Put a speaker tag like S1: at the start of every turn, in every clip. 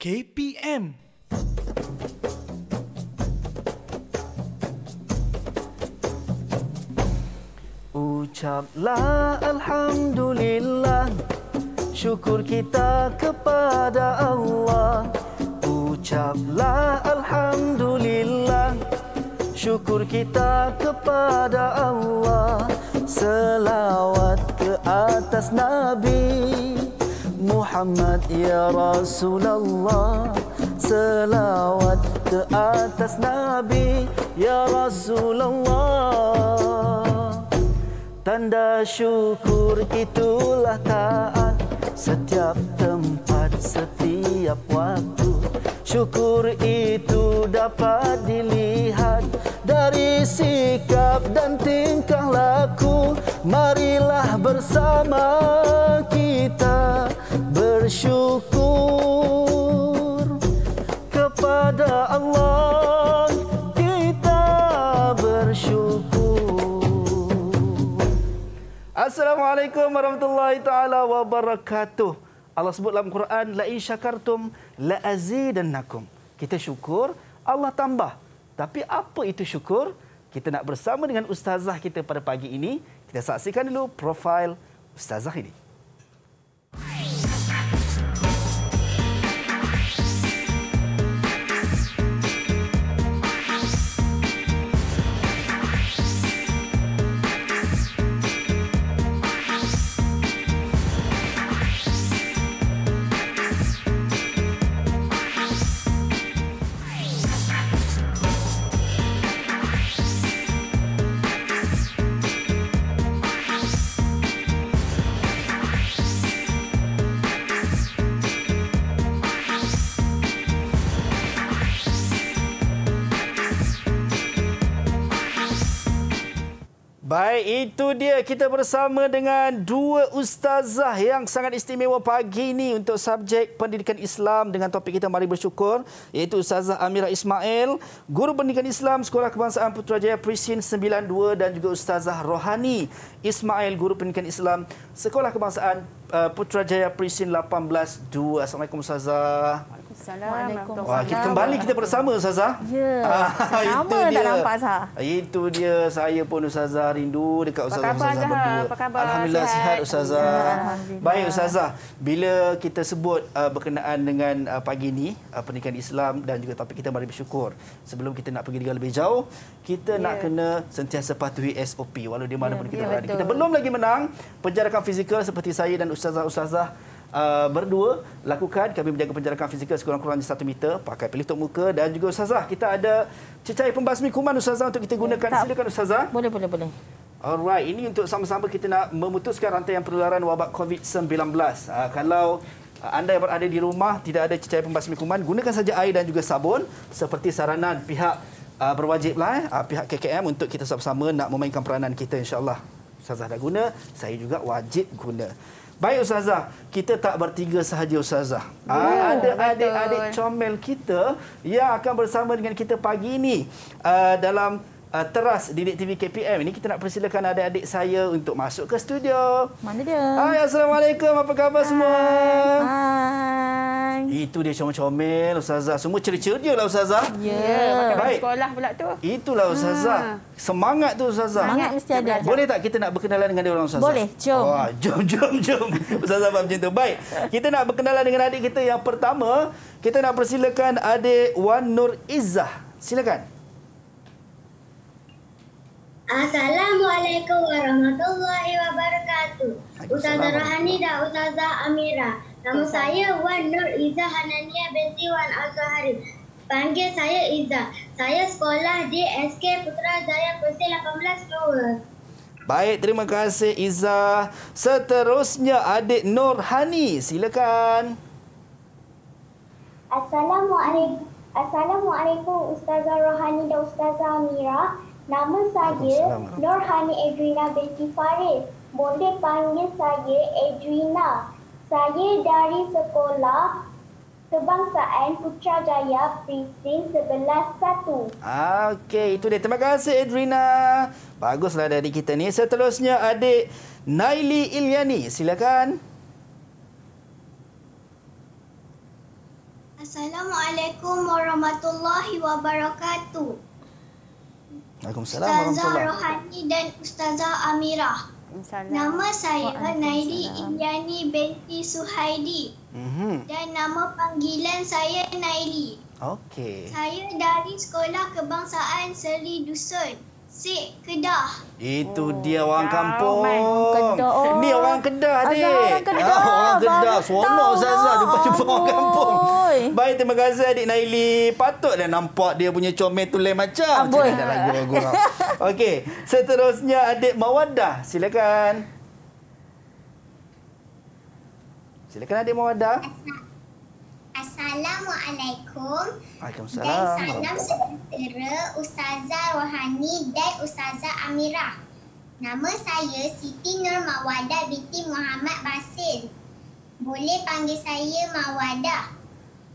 S1: KPM.
S2: Ucaplah Alhamdulillah Syukur kita kepada Allah Ucaplah Alhamdulillah Syukur kita kepada Allah Selawat ke atas Nabi Muhammad ya Rasulullah Selawat ke atas Nabi ya Rasulullah Tanda syukur itulah taat Setiap tempat, setiap waktu Syukur itu dapat dilihat Dari sikap dan tingkah laku Marilah bersama Kita syukur kepada Allah kita bersyukur Assalamualaikum warahmatullahi taala wabarakatuh Allah sebut dalam Quran la in syakartum la azidannakum kita syukur Allah tambah tapi apa itu syukur kita nak bersama dengan ustazah kita pada pagi ini kita saksikan dulu profil ustazah ini itu dia kita bersama dengan dua ustazah yang sangat istimewa pagi ini untuk subjek pendidikan Islam dengan topik kita mari bersyukur iaitu ustazah Amira Ismail guru pendidikan Islam Sekolah Kebangsaan Putrajaya Presin 92 dan juga ustazah Rohani Ismail guru pendidikan Islam Sekolah Kebangsaan uh, Putrajaya Presin 182 Assalamualaikum ustazah
S3: Waalaikumsalam. Wah, kita kembali
S2: kita bersama Ustazah.
S3: Ya. Ah, Lama dah nampak Ustazah.
S2: Itu dia saya pun Ustazah rindu dekat Ustazah Ustazah berdua. Apa khabar? Alhamdulillah sihat Ustazah. Ya, Alhamdulillah. Ustazah. Baik Ustazah, bila kita sebut uh, berkenaan dengan uh, pagi ini uh, pernikahan Islam dan juga tapi kita mari bersyukur. Sebelum kita nak pergi dengan lebih jauh, kita yeah. nak ya. kena sentiasa patuhi SOP walau di mana ya, pun kita yeah, berada. Kita belum lagi menang penjarakan fizikal seperti saya dan Ustazah-Ustazah. Ustazah uh, berdua lakukan kami menjaga penjarakan fizikal sekurang-kurangnya satu meter pakai pelitup muka dan juga ustazah kita ada cecair pembasmi kuman ustazah untuk kita gunakan ya, tak. silakan ustazah boleh boleh boleh Alright, ini untuk sama-sama kita nak memutuskan rantai yang penularan wabak COVID-19. Eh, kalau anda yang berada di rumah tidak ada cecair pembasmi kuman, gunakan saja air dan juga sabun seperti saranan pihak uh, berwajib lah, ah, pihak KKM untuk kita sama-sama nak memainkan peranan kita insyaAllah. Ustazah dah guna, saya juga wajib guna. Baik ustazah, kita tak bertiga sahaja ustazah. Oh, ah,
S4: ada adik-adik
S2: comel kita yang akan bersama dengan kita pagi ini uh, dalam uh, teras Didik TV KPM. Ini kita nak persilakan adik-adik saya untuk masuk ke studio. Mana dia? Hai, assalamualaikum. Apa khabar Hai. semua?
S4: Hai. Kan?
S2: Itu dia comel-comel, Ustazah. Semua ceria-ceria lah, Ustazah. Ya, yeah. pakai baju
S4: sekolah pula tu. Itulah, ha. Ustazah. Ha. Semangat tu, Ustazah. Semangat mesti ada.
S2: Boleh tak kita nak berkenalan dengan dia orang, Ustazah? Boleh, jom. Oh, jom, jom, jom. Ustazah faham macam tu. Baik, kita nak berkenalan dengan adik kita yang pertama. Kita nak persilakan adik Wan Nur Izzah. Silakan.
S5: Assalamualaikum warahmatullahi wabarakatuh. Ustazah Rahani dan Ustazah Amira. Nama saya Wan Nur Iza Hanania binti Wan Al-Zahari. Panggil saya Iza. Saya sekolah di SK Putra Jaya Pusil 18 Tower.
S2: Baik, terima kasih Iza. Seterusnya adik Nur Hani, silakan.
S5: Assalamualaikum. Assalamualaikum Ustazah Rohani dan Ustazah Amira. Nama saya Nur Hani Adriana binti Faris. Boleh panggil saya Adriana. Saya dari sekolah kebangsaan Putrajaya Pising
S2: 11-1. Okey, itu dia. Terima kasih, Adrina. Baguslah dari kita ni. Seterusnya, adik Naili Ilyani. Silakan.
S5: Assalamualaikum warahmatullahi wabarakatuh.
S2: Waalaikumsalam Ustazah warahmatullahi wabarakatuh. Ustazah Rohani
S5: dan Ustazah Amirah. InsyaAllah. Nama saya Naidi Indiani binti Suhaidi. Mm-hmm. Dan nama panggilan saya Naidi.
S2: Okey.
S5: Saya dari Sekolah Kebangsaan Seri Dusun. Si Kedah.
S2: Itu oh, dia orang ya, kampung. Kedah. Ni orang Kedah adik. Azhar orang ah, Kedah. Ha, orang Kedah. Seronok Azhar jumpa-jumpa orang kampung. Baik terima kasih adik Naili. Patutlah nampak dia punya comel tu lain macam. Amboi. Macam mana lagu Okey. Seterusnya adik Mawadah. Silakan. Silakan adik Mawadah.
S6: Assalamualaikum
S2: Waalaikumsalam Dan salam
S6: sejahtera Ustazah Rohani dan Ustazah amira. Nama saya Siti Nur Mawada binti Muhammad Basil Boleh panggil saya Mawada.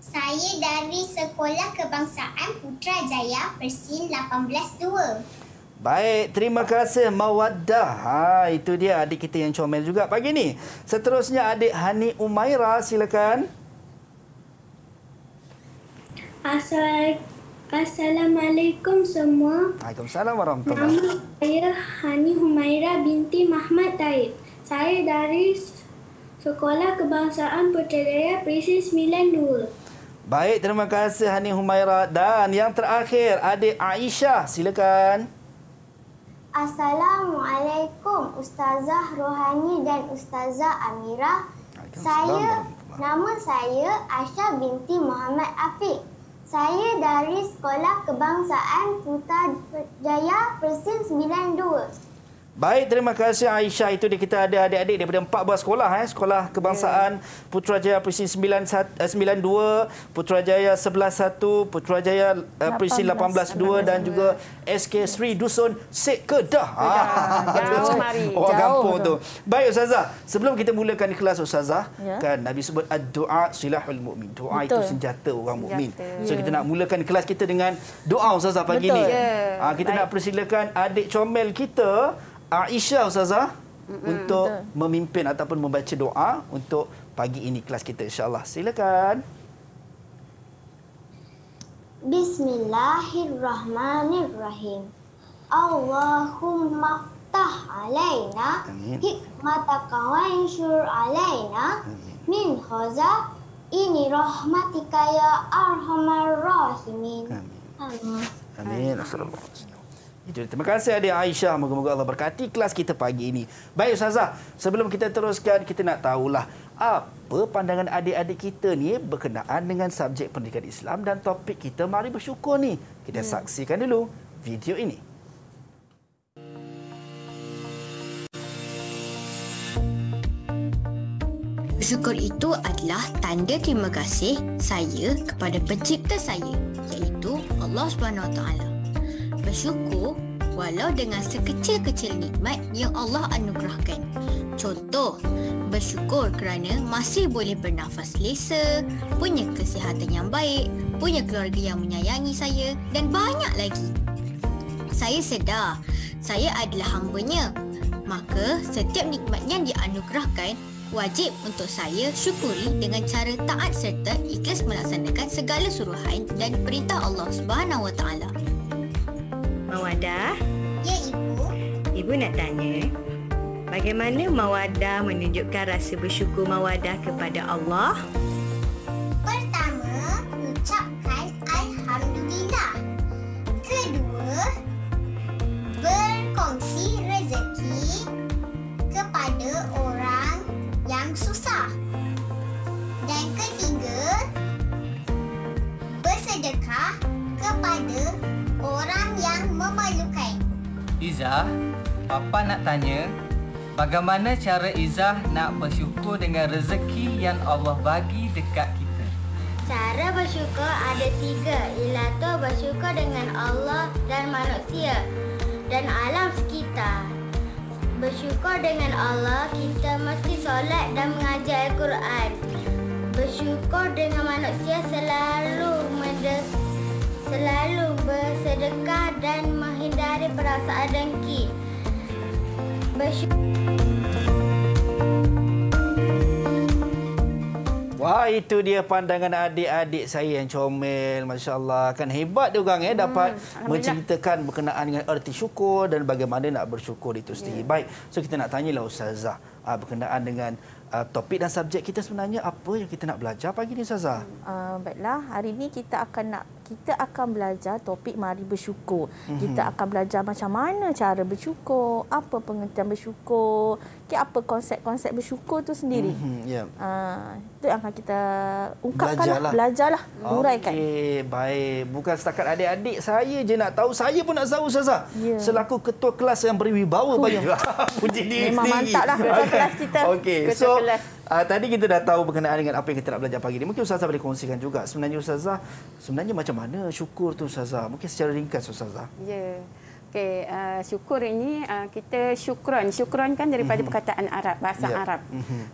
S6: Saya dari Sekolah Kebangsaan Putrajaya Persin 182
S2: Baik, terima kasih Mawaddah. Ha, itu dia adik kita yang comel juga pagi ni. Seterusnya adik Hani Umaira, silakan.
S5: Assalamualaikum semua.
S2: Waalaikumsalam warahmatullahi wabarakatuh.
S5: Nama saya Hani Humaira binti Muhammad Taib. Saya dari Sekolah Kebangsaan Putrajaya Prisi 92.
S2: Baik, terima kasih Hani Humaira. Dan yang terakhir, adik Aisyah, silakan.
S5: Assalamualaikum Ustazah Rohani dan Ustazah Amira. Saya, nama saya Aisyah binti Muhammad Afiq. Saya dari Sekolah Kebangsaan Putrajaya Persil 92.
S2: Baik, terima kasih Aisyah. Itu dia kita ada adik-adik daripada buah sekolah. Eh. Sekolah Kebangsaan yeah. Putrajaya Perisin 92, eh, Putrajaya 111, Putrajaya eh, Perisin 182 dan juga SK Sri Dusun Sik Kedah. Kedah. Ah. Jauh, mari. Orang Jauh. kampung tu. Baik, Ustazah. Sebelum kita mulakan kelas Ustazah, yeah. kan Nabi sebut doa silahul mukmin. Doa Betul. itu senjata orang mukmin. So, yeah. kita nak mulakan kelas kita dengan doa Ustazah pagi Betul. ini. Yeah. Ya. Ha, kita Baik. nak persilakan adik comel kita, Aisyah Ustazah
S1: Mm-mm, untuk betul.
S2: memimpin ataupun membaca doa untuk pagi ini kelas kita insyaAllah. Silakan.
S5: Bismillahirrahmanirrahim. Allahumma ftah alaina hikmataka wa insyur alaina min khaza ini rahmatika ya arhamar rahimin. Amin.
S1: Amin. Amin. Amin. Amin. Amin.
S2: Amin. Amin. Amin. Amin. Amin. Itu. Terima kasih Adik Aisyah. Moga-moga Allah berkati kelas kita pagi ini. Baik Ustazah, sebelum kita teruskan, kita nak tahulah apa pandangan adik-adik kita ni berkenaan dengan subjek pendidikan Islam dan topik kita mari bersyukur ni. Kita hmm. saksikan dulu video ini.
S7: Syukur itu adalah tanda terima kasih saya kepada pencipta saya iaitu Allah Subhanahu Wa Taala bersyukur walau dengan sekecil-kecil nikmat yang Allah anugerahkan. Contoh, bersyukur kerana masih boleh bernafas lesa, punya kesihatan yang baik, punya keluarga yang menyayangi saya dan banyak lagi. Saya sedar, saya adalah hambanya. Maka, setiap nikmat yang dianugerahkan wajib untuk saya syukuri dengan cara taat serta ikhlas melaksanakan segala suruhan dan perintah Allah Subhanahu Wa Mawadah. Ya, Ibu. Ibu nak tanya, bagaimana Mawadah menunjukkan rasa bersyukur Mawadah kepada Allah? Allah.
S1: Izzah, Papa nak
S2: tanya bagaimana cara Izzah nak bersyukur dengan rezeki yang Allah
S1: bagi dekat kita?
S5: Cara bersyukur ada tiga, iaitu bersyukur dengan Allah dan manusia dan alam sekitar. Bersyukur dengan Allah, kita mesti solat dan mengajar Al-Quran. Bersyukur dengan manusia selalu mendekat selalu bersedekah dan menghindari perasaan dengki.
S2: Wah itu dia pandangan adik-adik saya yang comel masya-Allah kan hebat dia orang ya eh, dapat hmm, menceritakan berkenaan dengan erti syukur dan bagaimana nak bersyukur itu sendiri. Yeah. Baik, so kita nak tanyalah ustazah uh, berkenaan dengan ah, topik dan subjek kita sebenarnya apa yang kita nak belajar pagi ini, ustazah?
S3: Uh, baiklah, hari ini kita akan nak kita akan belajar topik mari bersyukur. Mm-hmm. Kita akan belajar macam mana cara bersyukur, apa pengertian bersyukur, ke apa konsep-konsep bersyukur tu sendiri. Mm-hmm. Yeah. Ya. Uh, itu yang akan kita ungkapkan, lah. belajarlah, belajarlah mm uraikan.
S2: Okey, baik. Bukan setakat adik-adik, saya je nak tahu, saya pun nak tahu, Ustazah. Yeah. Selaku ketua kelas yang berwibawa banyak. Puji diri Memang sendiri. Memang mantap lah ketua kelas kita. Okey, so... Kelas. Uh, tadi kita dah tahu berkenaan dengan apa yang kita nak belajar pagi ini. Mungkin Ustazah boleh kongsikan juga. Sebenarnya Ustazah, sebenarnya macam mana syukur tu Ustazah? Mungkin secara ringkas Ustazah.
S4: Ya. Yeah. Okay, uh, syukur ini uh, kita syukron. Syukron kan daripada mm-hmm. perkataan Arab, bahasa yeah. Arab.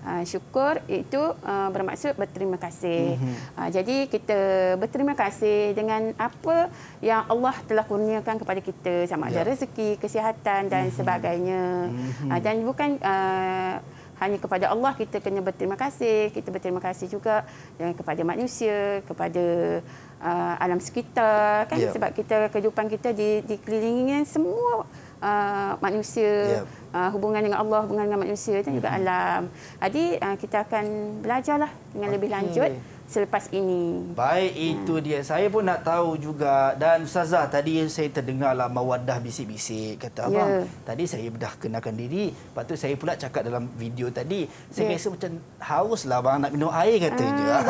S4: Uh, syukur itu uh, bermaksud berterima kasih. Mm-hmm. Uh, jadi kita berterima kasih dengan apa yang Allah telah kurniakan kepada kita. Sama ada ya. rezeki, kesihatan dan mm-hmm. sebagainya. Mm-hmm. Uh, dan bukan... Uh, hanya kepada Allah kita kena berterima kasih, kita berterima kasih juga dengan kepada manusia, kepada uh, alam sekitar kan yeah. sebab kita kehidupan kita di dikelilingi semua Uh, manusia yeah. uh, hubungan dengan Allah hubungan dengan manusia dan juga mm-hmm. alam. Jadi uh, kita akan belajarlah dengan okay. lebih lanjut selepas ini.
S2: Baik itu dia. Saya pun nak tahu juga dan Ustazah tadi saya terdengarlah mawaddah bisik-bisik kata ya. abang. Yeah. Tadi saya dah kenakan diri, lepas tu saya pula cakap dalam video tadi, saya yeah. rasa macam hauslah abang nak minum air kata hmm, je. Ah,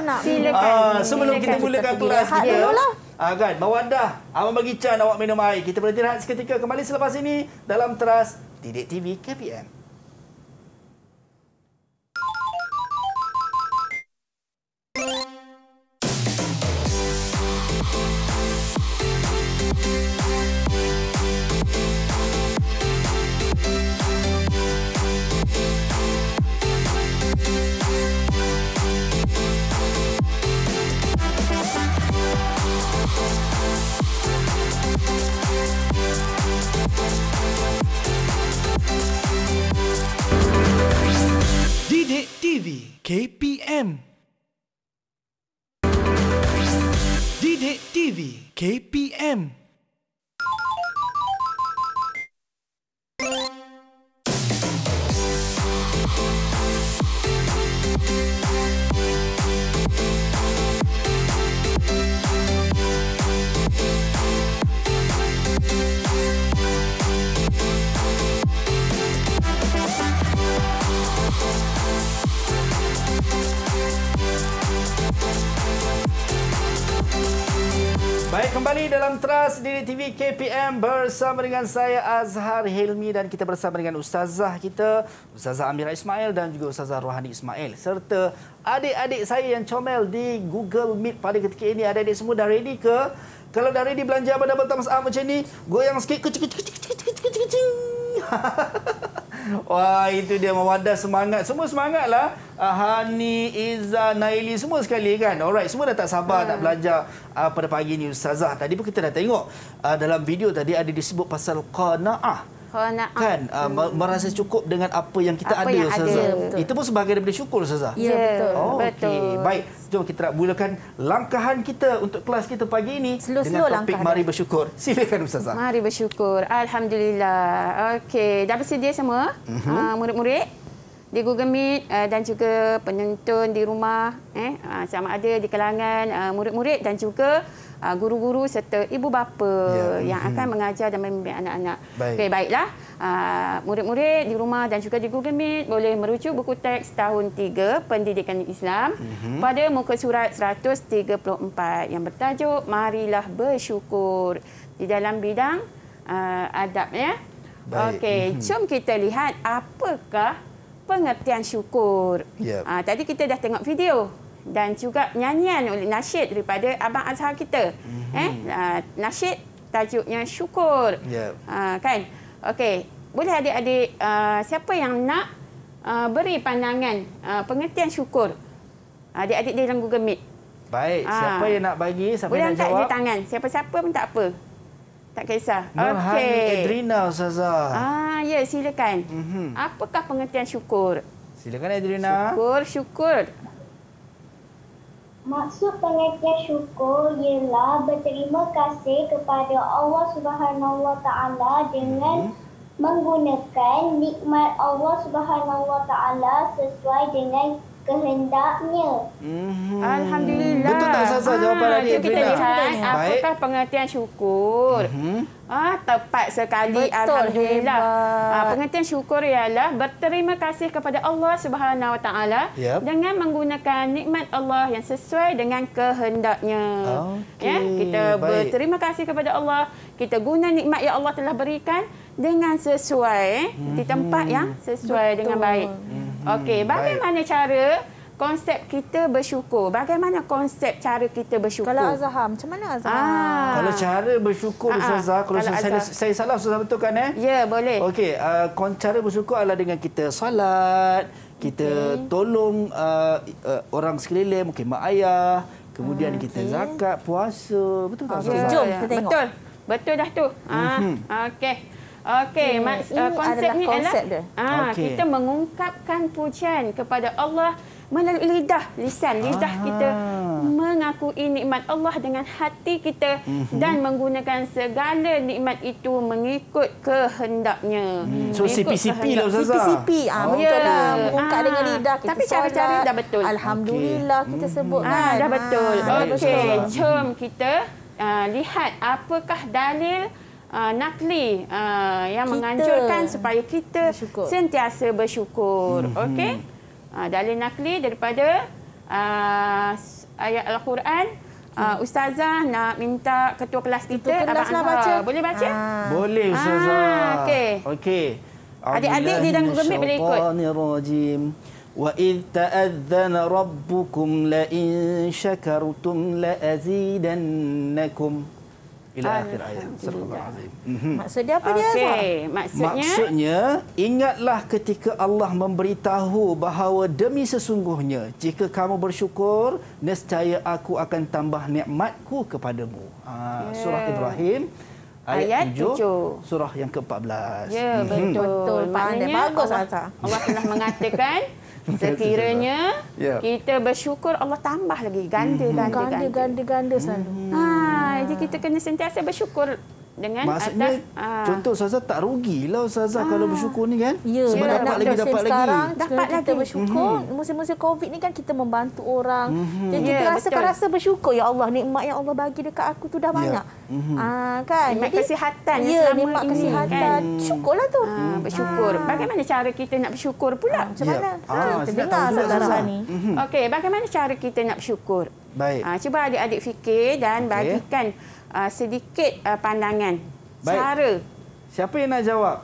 S3: nak silakan. Ah, sebelum silakan. kita mulakan kelas kita. Ya.
S2: Ah kan, mawaddah. Abang bagi can awak minum air. Kita boleh rehat seketika kembali selepas ini dalam teras Didik TV KPM.
S1: FM. Didik TV KPM.
S2: kembali dalam Trust Diri TV KPM bersama dengan saya Azhar Hilmi dan kita bersama dengan ustazah kita Ustazah Amira Ismail dan juga Ustazah Rohani Ismail serta adik-adik saya yang comel di Google Meet pada ketika ini ada adik semua dah ready ke kalau dah ready belanja apa double thumbs up macam ni goyang sikit kecik Wah itu dia mewadah semangat semua semangatlah Hani, Iza, Naili semua sekali kan. Alright, semua dah tak sabar hmm. nak belajar uh, pada pagi ni Ustazah. Tadi pun kita dah tengok uh, dalam video tadi ada disebut pasal qanaah.
S4: Qanaah. Kan,
S2: uh, hmm. merasa cukup dengan apa yang kita apa ada yang Ustazah. Ada, Itu pun sebagai daripada syukur Ustazah. Ya, ya. betul. Oh, betul. Okay. Baik, jom kita nak mulakan langkahan kita untuk kelas kita pagi ini slow, dengan slow topik mari dah. bersyukur. Silakan Ustazah.
S4: Mari bersyukur. Alhamdulillah. Okey, dah bersedia semua? Uh-huh. Uh, murid-murid? di Google Meet uh, eh, dan juga penonton di rumah eh uh, sama ada di kalangan uh, murid-murid dan juga uh, guru-guru serta ibu bapa ya. yang hmm akan mengajar dan membimbing anak-anak. Baik. Okey baiklah. Uh, murid-murid di rumah dan juga di Google Meet boleh merujuk buku teks tahun 3 Pendidikan Islam
S1: mm-hmm. pada
S4: muka surat 134 yang bertajuk Marilah Bersyukur di dalam bidang uh, adab ya. Okey, mm kita lihat apakah pengertian syukur. Yeah. Uh, tadi kita dah tengok video dan juga nyanyian oleh nasyid daripada Abang Azhar kita. Mm-hmm. Eh, uh, ah, nasyid tajuknya syukur. Yeah. Uh, kan? Okey. Boleh adik-adik uh, siapa yang nak uh, beri pandangan uh, pengertian syukur? Adik-adik dia dalam Google Meet.
S2: Baik, siapa yang nak bagi,
S4: siapa yang nak jawab? Boleh angkat tangan. Siapa-siapa pun tak apa. Tak kisah. Nurhani okay. Adrina saza. Ah, ya, silakan. Mm-hmm. Apakah pengertian syukur? Silakan Adrina. Syukur, syukur. Maksud pengertian syukur ialah berterima
S5: kasih kepada Allah Subhanahu Wa Taala dengan mm-hmm. menggunakan nikmat Allah Subhanahu Wa Taala sesuai dengan kehendaknya.
S4: hmm Alhamdulillah. Betul tak Sasa jawapan ah, Adik Adrina? Kita lihat Baik. apakah pengertian syukur. Mm-hmm. Ah, tepat sekali Betul, Alhamdulillah. Ah, pengertian syukur ialah berterima kasih kepada Allah Subhanahu SWT yep. dengan menggunakan nikmat Allah yang sesuai dengan kehendaknya. Okay. Ya, kita Baik. berterima kasih kepada Allah. Kita guna nikmat yang Allah telah berikan dengan sesuai mm-hmm. di mhm. tempat yang sesuai Betul. dengan baik. Mhm. Hmm, okey, bagaimana Baik. cara konsep kita bersyukur? Bagaimana konsep cara kita bersyukur? Kalau Azhar, macam mana Azhar? Ah. Kalau
S2: cara bersyukur ah, ah. Azhar, kalau, kalau saya, saya, saya salah Azhar betulkan eh? Ya, boleh. Okey, uh, cara bersyukur adalah dengan kita salat, kita okay. tolong uh, uh, orang sekeliling, mungkin mak ayah, kemudian okay. kita zakat, puasa. Betul tak okay. Ya, Jom, kita tengok. Betul.
S4: Betul dah tu. Ah, mm -hmm. Okey. Okey, okay. uh, konsep ini adalah, konsep adalah dia. Ah, okay. kita mengungkapkan pujian kepada Allah melalui lidah, lisan. Lidah Aha. kita mengakui nikmat Allah dengan hati kita mm -hmm. dan menggunakan segala nikmat itu mengikut kehendaknya. Hmm. So, CPCP lah, Ustazah. CPCP, ah, oh, betul lah. ya. Mengungkap ah. dengan lidah. Kita Tapi cara-cara dah betul.
S3: Alhamdulillah, okay. kita sebut ah, kan. Ah, dah betul. Okey, jom
S4: kita uh, lihat apakah dalil uh, nakli uh, yang kita. menganjurkan supaya kita bersyukur. sentiasa bersyukur. Hmm. Okey? Uh, dalil nakli daripada uh, ayat Al-Quran. Uh, Ustazah nak minta ketua kelas kita, ketua kelas Abang Anwar. Boleh baca? Ah. Boleh,
S2: ah, Ustazah. Ah, Okey. Okay. Adik-adik di dalam gemik boleh ikut. وَإِذْ تَأَذَّنَ رَبُّكُمْ لَإِنْ شَكَرْتُمْ لَأَزِيدَنَّكُمْ
S1: ila akhir ayat surah
S4: al-azim maksud dia apa okay. dia okey maksudnya maksudnya
S2: ingatlah ketika Allah memberitahu bahawa demi sesungguhnya jika kamu bersyukur nescaya aku akan tambah nikmatku kepadamu ha, yeah. Ya. surah ibrahim Ayat 7 surah yang ke-14. Ya, mhm. betul. Hmm. betul.
S4: Maknanya, Maknanya bagus Allah, Allah telah mengatakan Sekiranya yeah. kita bersyukur Allah tambah lagi ganda-ganda hmm. ganda-ganda-ganda mm selalu. Mm-hmm. Ha, ah, jadi kita kena sentiasa bersyukur dengan Maksudnya, atas ah. contoh
S2: saza tak rugi lah saza ah. kalau bersyukur ni kan ya, sebab ya, dapat lagi dapat sekarang, dapat lagi kita bersyukur mm-hmm.
S3: musim-musim covid ni kan kita membantu orang mm-hmm. jadi ya, kita rasa rasa bersyukur ya Allah nikmat yang Allah bagi dekat aku tu dah ya. banyak mm-hmm. ah kan nikmat jadi, ni ya, selama nikmat ini kesihatan kan? syukurlah tu ah, mm-hmm.
S4: bersyukur ah. bagaimana cara kita nak bersyukur pula ah, macam ya. mana ah, ah, saudara ni mm okey bagaimana cara kita nak bersyukur baik ah, cuba adik-adik fikir dan okay. bagikan uh, sedikit uh, pandangan Baik. cara. Siapa yang nak jawab?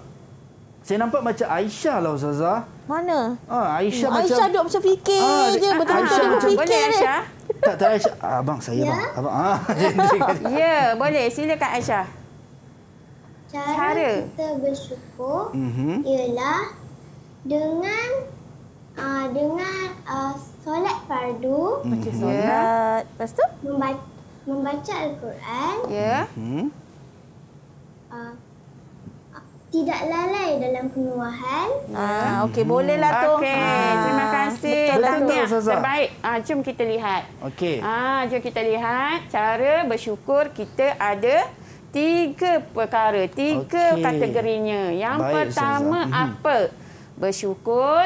S4: Saya
S2: nampak macam Aisyah lah Ustazah. Mana? Ah, Aisyah hmm. macam Aisyah
S3: duk macam fikir ah, je betul-betul ah, fikir. Boleh Aisyah?
S2: tak tak Aisyah. Ah, abang saya yeah? abang. Ah.
S3: ya,
S4: boleh. Silakan Aisyah. Cara, cara. kita bersyukur
S1: mm -hmm.
S5: ialah dengan uh, dengan uh, solat fardu, baca solat, yeah. lepas tu membaca membaca Al-Quran. Ya. Mhm. Uh, tidak lalai dalam penuahan. Ah, mhm.
S4: okey bolehlah tu. Okey, ah, terima kasih. Betul tu, Terbaik. Ah, jom kita lihat. Okey. Ah, jom kita lihat cara bersyukur kita ada tiga perkara, tiga okay. kategorinya. Yang Baik, pertama Ustazah. Mhm. apa? Bersyukur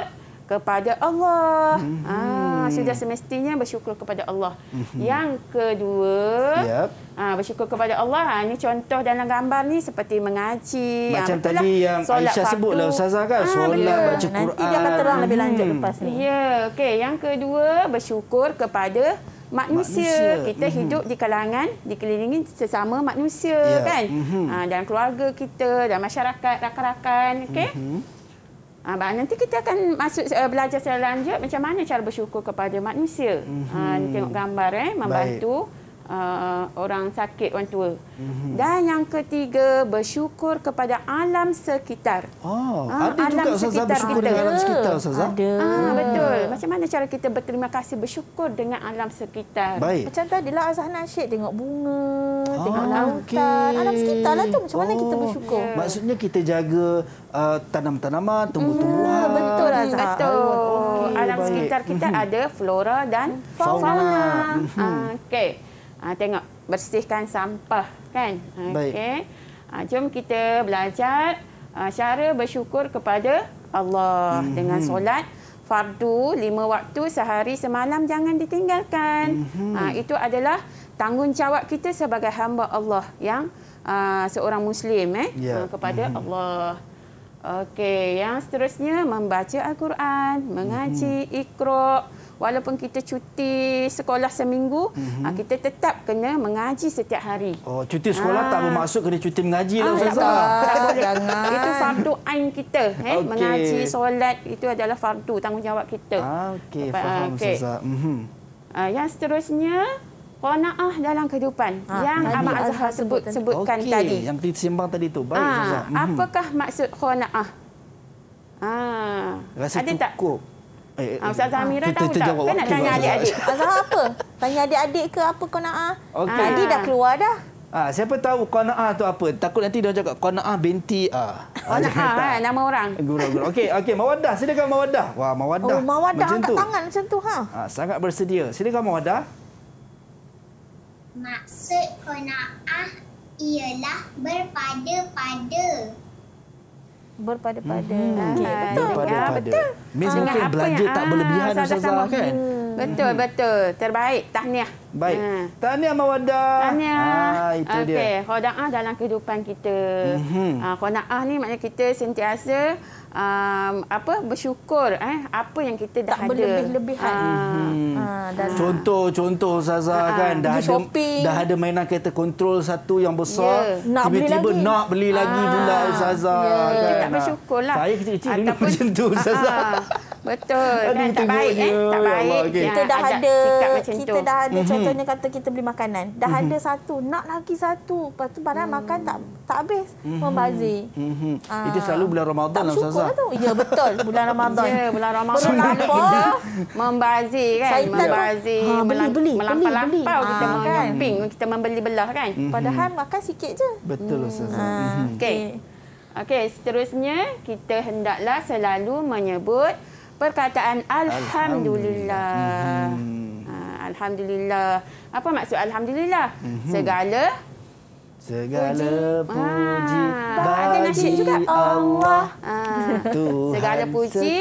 S4: kepada Allah. Mm -hmm. Ah, Hmm. sudah semestinya bersyukur kepada Allah. Mhm. Yang kedua, yep. ha, bersyukur kepada Allah. Ha, ini contoh dalam gambar ni seperti mengaji. Ah, Macam ha, tadi lah. yang Aisyah sebutlah Ustazah kan. Ha, solat, ya. baca Quran. Nanti dia akan terang hmm. lebih lanjut hmm. lepas ni. Ya, ya okay. Yang kedua, bersyukur kepada Manusia. manusia kita mm -hmm. hidup di kalangan dikelilingi sesama manusia yeah. kan mm -hmm. ha, dalam keluarga kita dalam masyarakat rakan-rakan okey mm -hmm. Ha, nanti kita akan masuk uh, belajar secara macam mana cara bersyukur kepada manusia. Hmm. Ha, mhm. tengok gambar eh membantu. Baik uh, orang sakit orang tua. Mm-hmm. Dan yang ketiga bersyukur kepada alam sekitar. Oh, ah, ada alam juga Ustazah bersyukur kita. dengan alam sekitar Ustazah. Ada. Ah, hmm. betul. Macam mana cara kita berterima kasih
S3: bersyukur dengan alam sekitar? Baik. Macam tadi lah Azah Nasyid tengok bunga, ah, tengok lautan, okay. alam sekitar lah tu macam mana kita oh, bersyukur. Yeah.
S2: Maksudnya kita jaga uh, tanam-tanaman, tumbuh-tumbuhan.
S4: Mm, betul Azah. Betul. Okay, alam baik. sekitar kita mhm. ada flora dan fauna. fauna. Mm-hmm. Ah, Okey. Ha, tengok, bersihkan sampah kan? Okey. Ha, jom kita belajar ha, cara bersyukur kepada Allah -hmm. dengan solat fardu lima waktu sehari semalam jangan ditinggalkan. -hmm. ha, itu adalah tanggungjawab kita sebagai hamba Allah yang ha, seorang Muslim eh, yeah. Ya. ha, kepada -hmm. Allah. Okey, yang seterusnya membaca Al-Quran, mengaji, ikhrok. -hmm walaupun kita cuti sekolah seminggu, mm -hmm. kita tetap kena mengaji setiap hari.
S2: Oh, cuti sekolah ha. tak ah. bermaksud kena cuti mengaji lah ah, Ustazah.
S4: Itu fardu ain kita, eh? okay. mengaji solat itu adalah fardu tanggungjawab kita. Okey, faham Ustazah.
S2: Okay. Mm -hmm.
S4: yang seterusnya Kona'ah dalam kehidupan ha, yang Ahmad Azhar sebut, sebutkan okay, tadi.
S2: Yang disimbang tadi itu. Baik, ha, apakah
S4: maksud kona'ah?
S3: Ha,
S2: Rasa ada cukup. Tak? Eh, eh, ah, Ustazah eh, Amira tahu tak? Kan nak tanya adik-adik.
S3: Azhar apa? Tanya adik-adik ke apa kona'ah? Adik dah ah. keluar dah.
S2: Ah, siapa tahu kona'ah tu apa? Takut nanti dia cakap kona'ah binti. Ah. Kona'ah
S3: oh, ha, nama orang.
S2: Gurau-gurau. Okey, okay. Mawadah. Silakan Mawadah. Wah, Mawadah. Oh, Mawadah macam angkat tu.
S4: tangan macam tu. Ha?
S2: Ah, sangat bersedia. Silakan Mawadah.
S6: Maksud kona'ah ialah berpada-pada
S3: berpada-pada. Hmm. Ah, okay, betul. Berpada-pada. Ya, ya Miss Dengan ah, mungkin belanja tak berlebihan ah, Ustazah kan? Hmm. Betul,
S4: betul. Terbaik. Tahniah. Baik. Hmm. Tahniah mawadah. Tahniah. Ha, itu okay. dia. Khoda'ah dalam kehidupan kita. Hmm. Khoda'ah ni maknanya kita sentiasa um, apa bersyukur eh, apa yang kita dah tak ada. Tak berlebih-lebihan. Mhm.
S2: Contoh-contoh hmm. Ustazah kan. Dah ada, dah ada mainan kereta kontrol satu yang besar. Ya. Tiba-tiba yeah. nak, nak beli lagi pula Ustazah. Yeah. Kan bersyukur lah.
S4: Saya kecil-kecil dulu macam tu. Ah, ah. Betul. Kan? Tak baik. Eh? Tak baik. Okay. Kita dah ada, ada kita dah ada mhm. contohnya
S3: kata kita beli makanan. Dah mm -hmm. ada satu. Nak lagi satu. Lepas tu barang mm -hmm. makan tak tak habis. Mhm. Membazir.
S2: Mm -hmm. Itu selalu bulan Ramadan. Tak syukur
S4: tu.
S3: Ya betul. Bulan Ramadan. ya bulan Ramadan. Berlampau. membazir kan.
S4: Membazir. Ha, beli, beli. Melampau-lampau kita makan. Ping. Kita membeli belah kan. Mhm. Padahal makan sikit je. Betul Ustazah. Hmm, okey. Okey, seterusnya kita hendaklah selalu menyebut perkataan alhamdulillah. Alhamdulillah. Hmm. Ha, alhamdulillah. Apa maksud alhamdulillah? Hmm. Segala
S2: segala puji, puji ha, ha bagi Allah. Ha,
S4: segala puji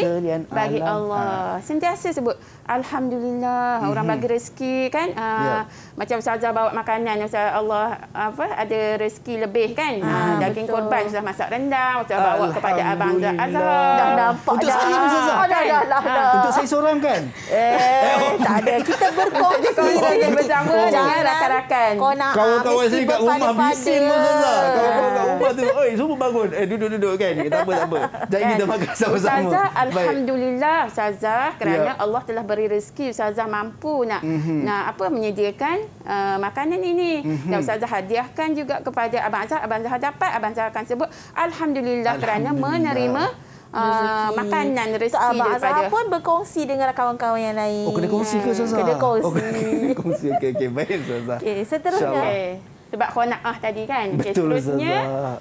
S4: bagi Allah. Sentiasa sebut alhamdulillah orang mhm. bagi rezeki kan uh, ah, yeah. macam saja bawa makanan saya Allah apa ada rezeki lebih kan ah, uh, daging betul. korban sudah masak rendang sudah bawa kepada abang Azhar
S3: dah nampak untuk dah untuk saya Ustaz kan? oh, dah, dah, dah, ah. dah. untuk
S2: saya seorang kan
S4: eh, eh oh. tak
S3: ada kita berkongsi kita kan? bersama oh. dengan rakan-rakan kau nak kawan-kawan saya kat rumah bising Ustaz kawan-kawan rumah
S2: tu oi semua bangun eh duduk-duduk kan eh, tak apa tak apa jangan kita makan sama-sama Ustaz
S4: Alhamdulillah Ustaz kerana ya. Allah telah beri cari rezeki Ustazah mampu nak mm-hmm. nak apa menyediakan uh, makanan ini mm-hmm. dan Ustazah hadiahkan juga kepada abang Azhar abang Azhar dapat abang Azhar akan sebut alhamdulillah, alhamdulillah. kerana menerima
S3: Uh, makanan rezeki tak, Abang Azhar pun berkongsi dengan kawan-kawan yang lain. Oh, kena kongsi ke Ustazah? Kena kongsi. Oh, kena kongsi. Okey, okay.
S2: baik Ustazah. Okey, seterusnya. Okay.
S3: Sebab ah
S4: tadi kan. Betul, okay, seterusnya,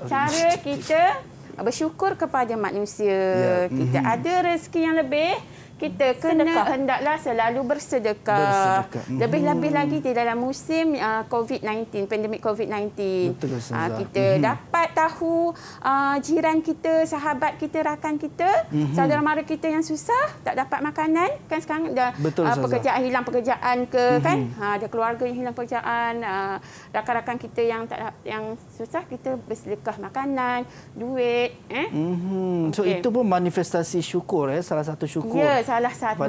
S4: cara kita bersyukur kepada manusia. Ya. Kita mm-hmm. ada rezeki yang lebih kita kena sedekah. hendaklah selalu bersedekah. Lebih-lebih hmm. lagi di dalam musim uh, COVID-19, pandemik COVID-19. uh, kita hmm. dapat tahu uh, jiran kita, sahabat kita, rakan kita, hmm. saudara mara kita yang susah, tak dapat makanan. Kan sekarang dah Betul, uh, pekerjaan hilang pekerjaan ke hmm. kan? Uh, ada keluarga yang hilang pekerjaan, uh, rakan-rakan kita yang tak yang susah, kita bersedekah makanan, duit. Eh?
S2: Hmm. So okay. itu pun manifestasi syukur, eh? salah satu syukur. Yeah, ya, salah satu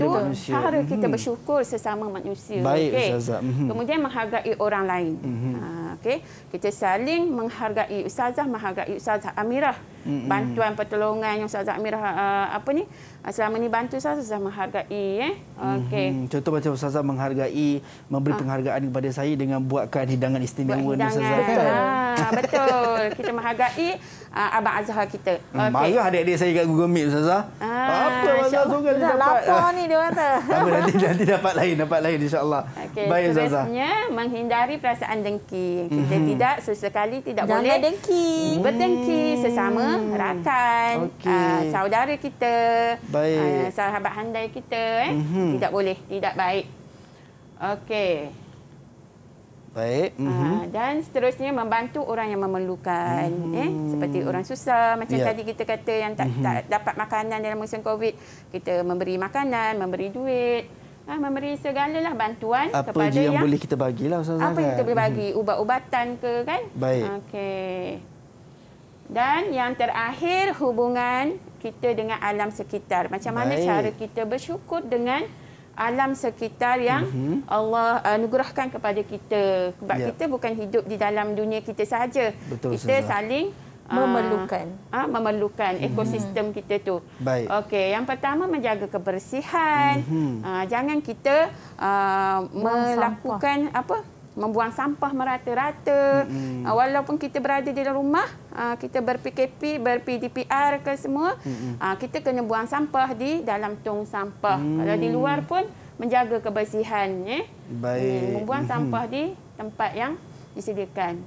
S2: cara kita hmm.
S4: bersyukur sesama manusia. Baik, okay.
S2: Ustazah. -hmm. Kemudian
S4: menghargai orang lain. Mm -hmm. ha, okay. Kita saling menghargai Ustazah, menghargai Ustazah Amirah. -hmm. Bantuan pertolongan yang Ustazah Amirah ha, apa ni? Ha, selama ini bantu Ustazah, Ustazah menghargai. Eh? Ya? Hmm. Okay. -hmm.
S2: Contoh macam Ustazah menghargai, memberi ha. penghargaan kepada saya dengan buatkan hidangan istimewa. Buat hidangan.
S4: Ha, betul. kita menghargai uh, Abang Azhar kita. Hmm, okay.
S2: Marah adik-adik saya kat Google Meet, Ustazah.
S4: Ah, Apa Ustazah suka dia dapat? Lapor ni dia tak. tahu. nanti,
S2: nanti dapat lain, dapat lain insyaAllah. Okay, Baik, Ustazah.
S4: Seterusnya, menghindari perasaan dengki. Kita hmm. tidak sesekali tidak Jangan boleh dengki. berdengki sesama hmm. rakan, okay. uh, ah, saudara kita, Uh, sahabat handai kita. Eh? Hmm. Tidak boleh, tidak baik. Okey.
S2: Baik. Uh, mm Dan
S4: seterusnya membantu orang yang memerlukan. Mm -hmm. eh? Seperti orang susah, macam yeah. tadi kita kata yang tak, mm -hmm. tak dapat makanan dalam musim COVID. Kita memberi makanan, memberi duit. Ah, memberi segalalah bantuan apa kepada yang... Apa yang boleh kita
S2: bagilah, Ustaz Zahra. Apa yang kita boleh kan? bagi? Mhm.
S4: Ubat-ubatan ke, kan? Baik. Okey. Dan yang terakhir, hubungan kita dengan alam sekitar. Macam Baik. mana cara kita bersyukur dengan alam sekitar yang mm -hmm. Allah anugerahkan uh, kepada kita. Sebab yeah. kita bukan hidup di dalam dunia kita saja. Betul, kita Suzah. saling ah, memerlukan ha, memerlukan mhm. ekosistem hmm. kita tu. Okey, yang pertama menjaga kebersihan. Hmm. Ha, jangan kita uh, melakukan sampah. apa? membuang sampah merata-rata mm-hmm. walaupun kita berada di dalam rumah ah, kita ber-PKP ber-PDPR ke semua mm-hmm. kita kena buang sampah di dalam tong sampah mm. kalau di luar pun menjaga kebersihan eh.
S2: baik uh, membuang mm-hmm. sampah di
S4: tempat yang disediakan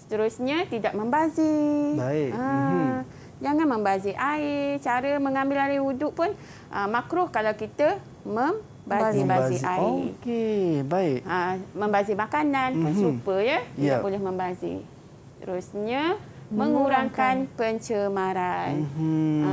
S4: seterusnya tidak membazir baik mm-hmm. jangan membazir air cara mengambil air wuduk pun makruh kalau kita mem- Membazir, membazir air. Okey, baik. Ha, membazir makanan pun mm-hmm. serupa ya. Kita yep. boleh membazir. Terusnya mengurangkan pencemaran. Mm-hmm. Ha,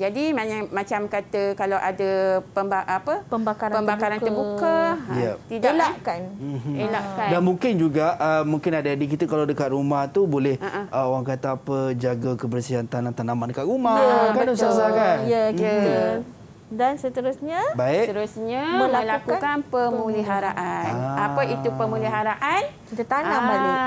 S4: jadi macam, macam kata kalau ada pemba, apa pembakaran, pembakaran terbuka, terbuka yep.
S3: ha, ya. tidak eh? elakkan. Mm-hmm. elakkan. Dan
S2: mungkin juga uh, mungkin ada adik kita kalau dekat rumah tu boleh uh-uh. uh, orang kata apa jaga kebersihan tanaman-tanaman dekat rumah. Nah, ya, kan usah kan? Ya, kita. Ya.
S4: Mm-hmm dan seterusnya Baik. seterusnya melakukan, melakukan pemuliharaan. Ah. Apa itu pemuliharaan? Kita tanam ah. balik.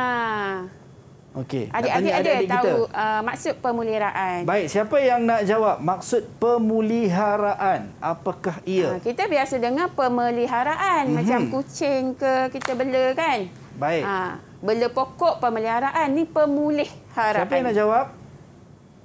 S2: Okey. Adik-adik ada adik tahu
S4: uh, maksud pemuliharaan? Baik,
S2: siapa yang nak jawab maksud pemuliharaan? Apakah ia? Ah,
S4: kita biasa dengar pemeliharaan mm -hmm. macam kucing ke kita bela kan? Baik. Ah, bela pokok pemeliharaan ni pemuliharaan. Siapa yang nak jawab?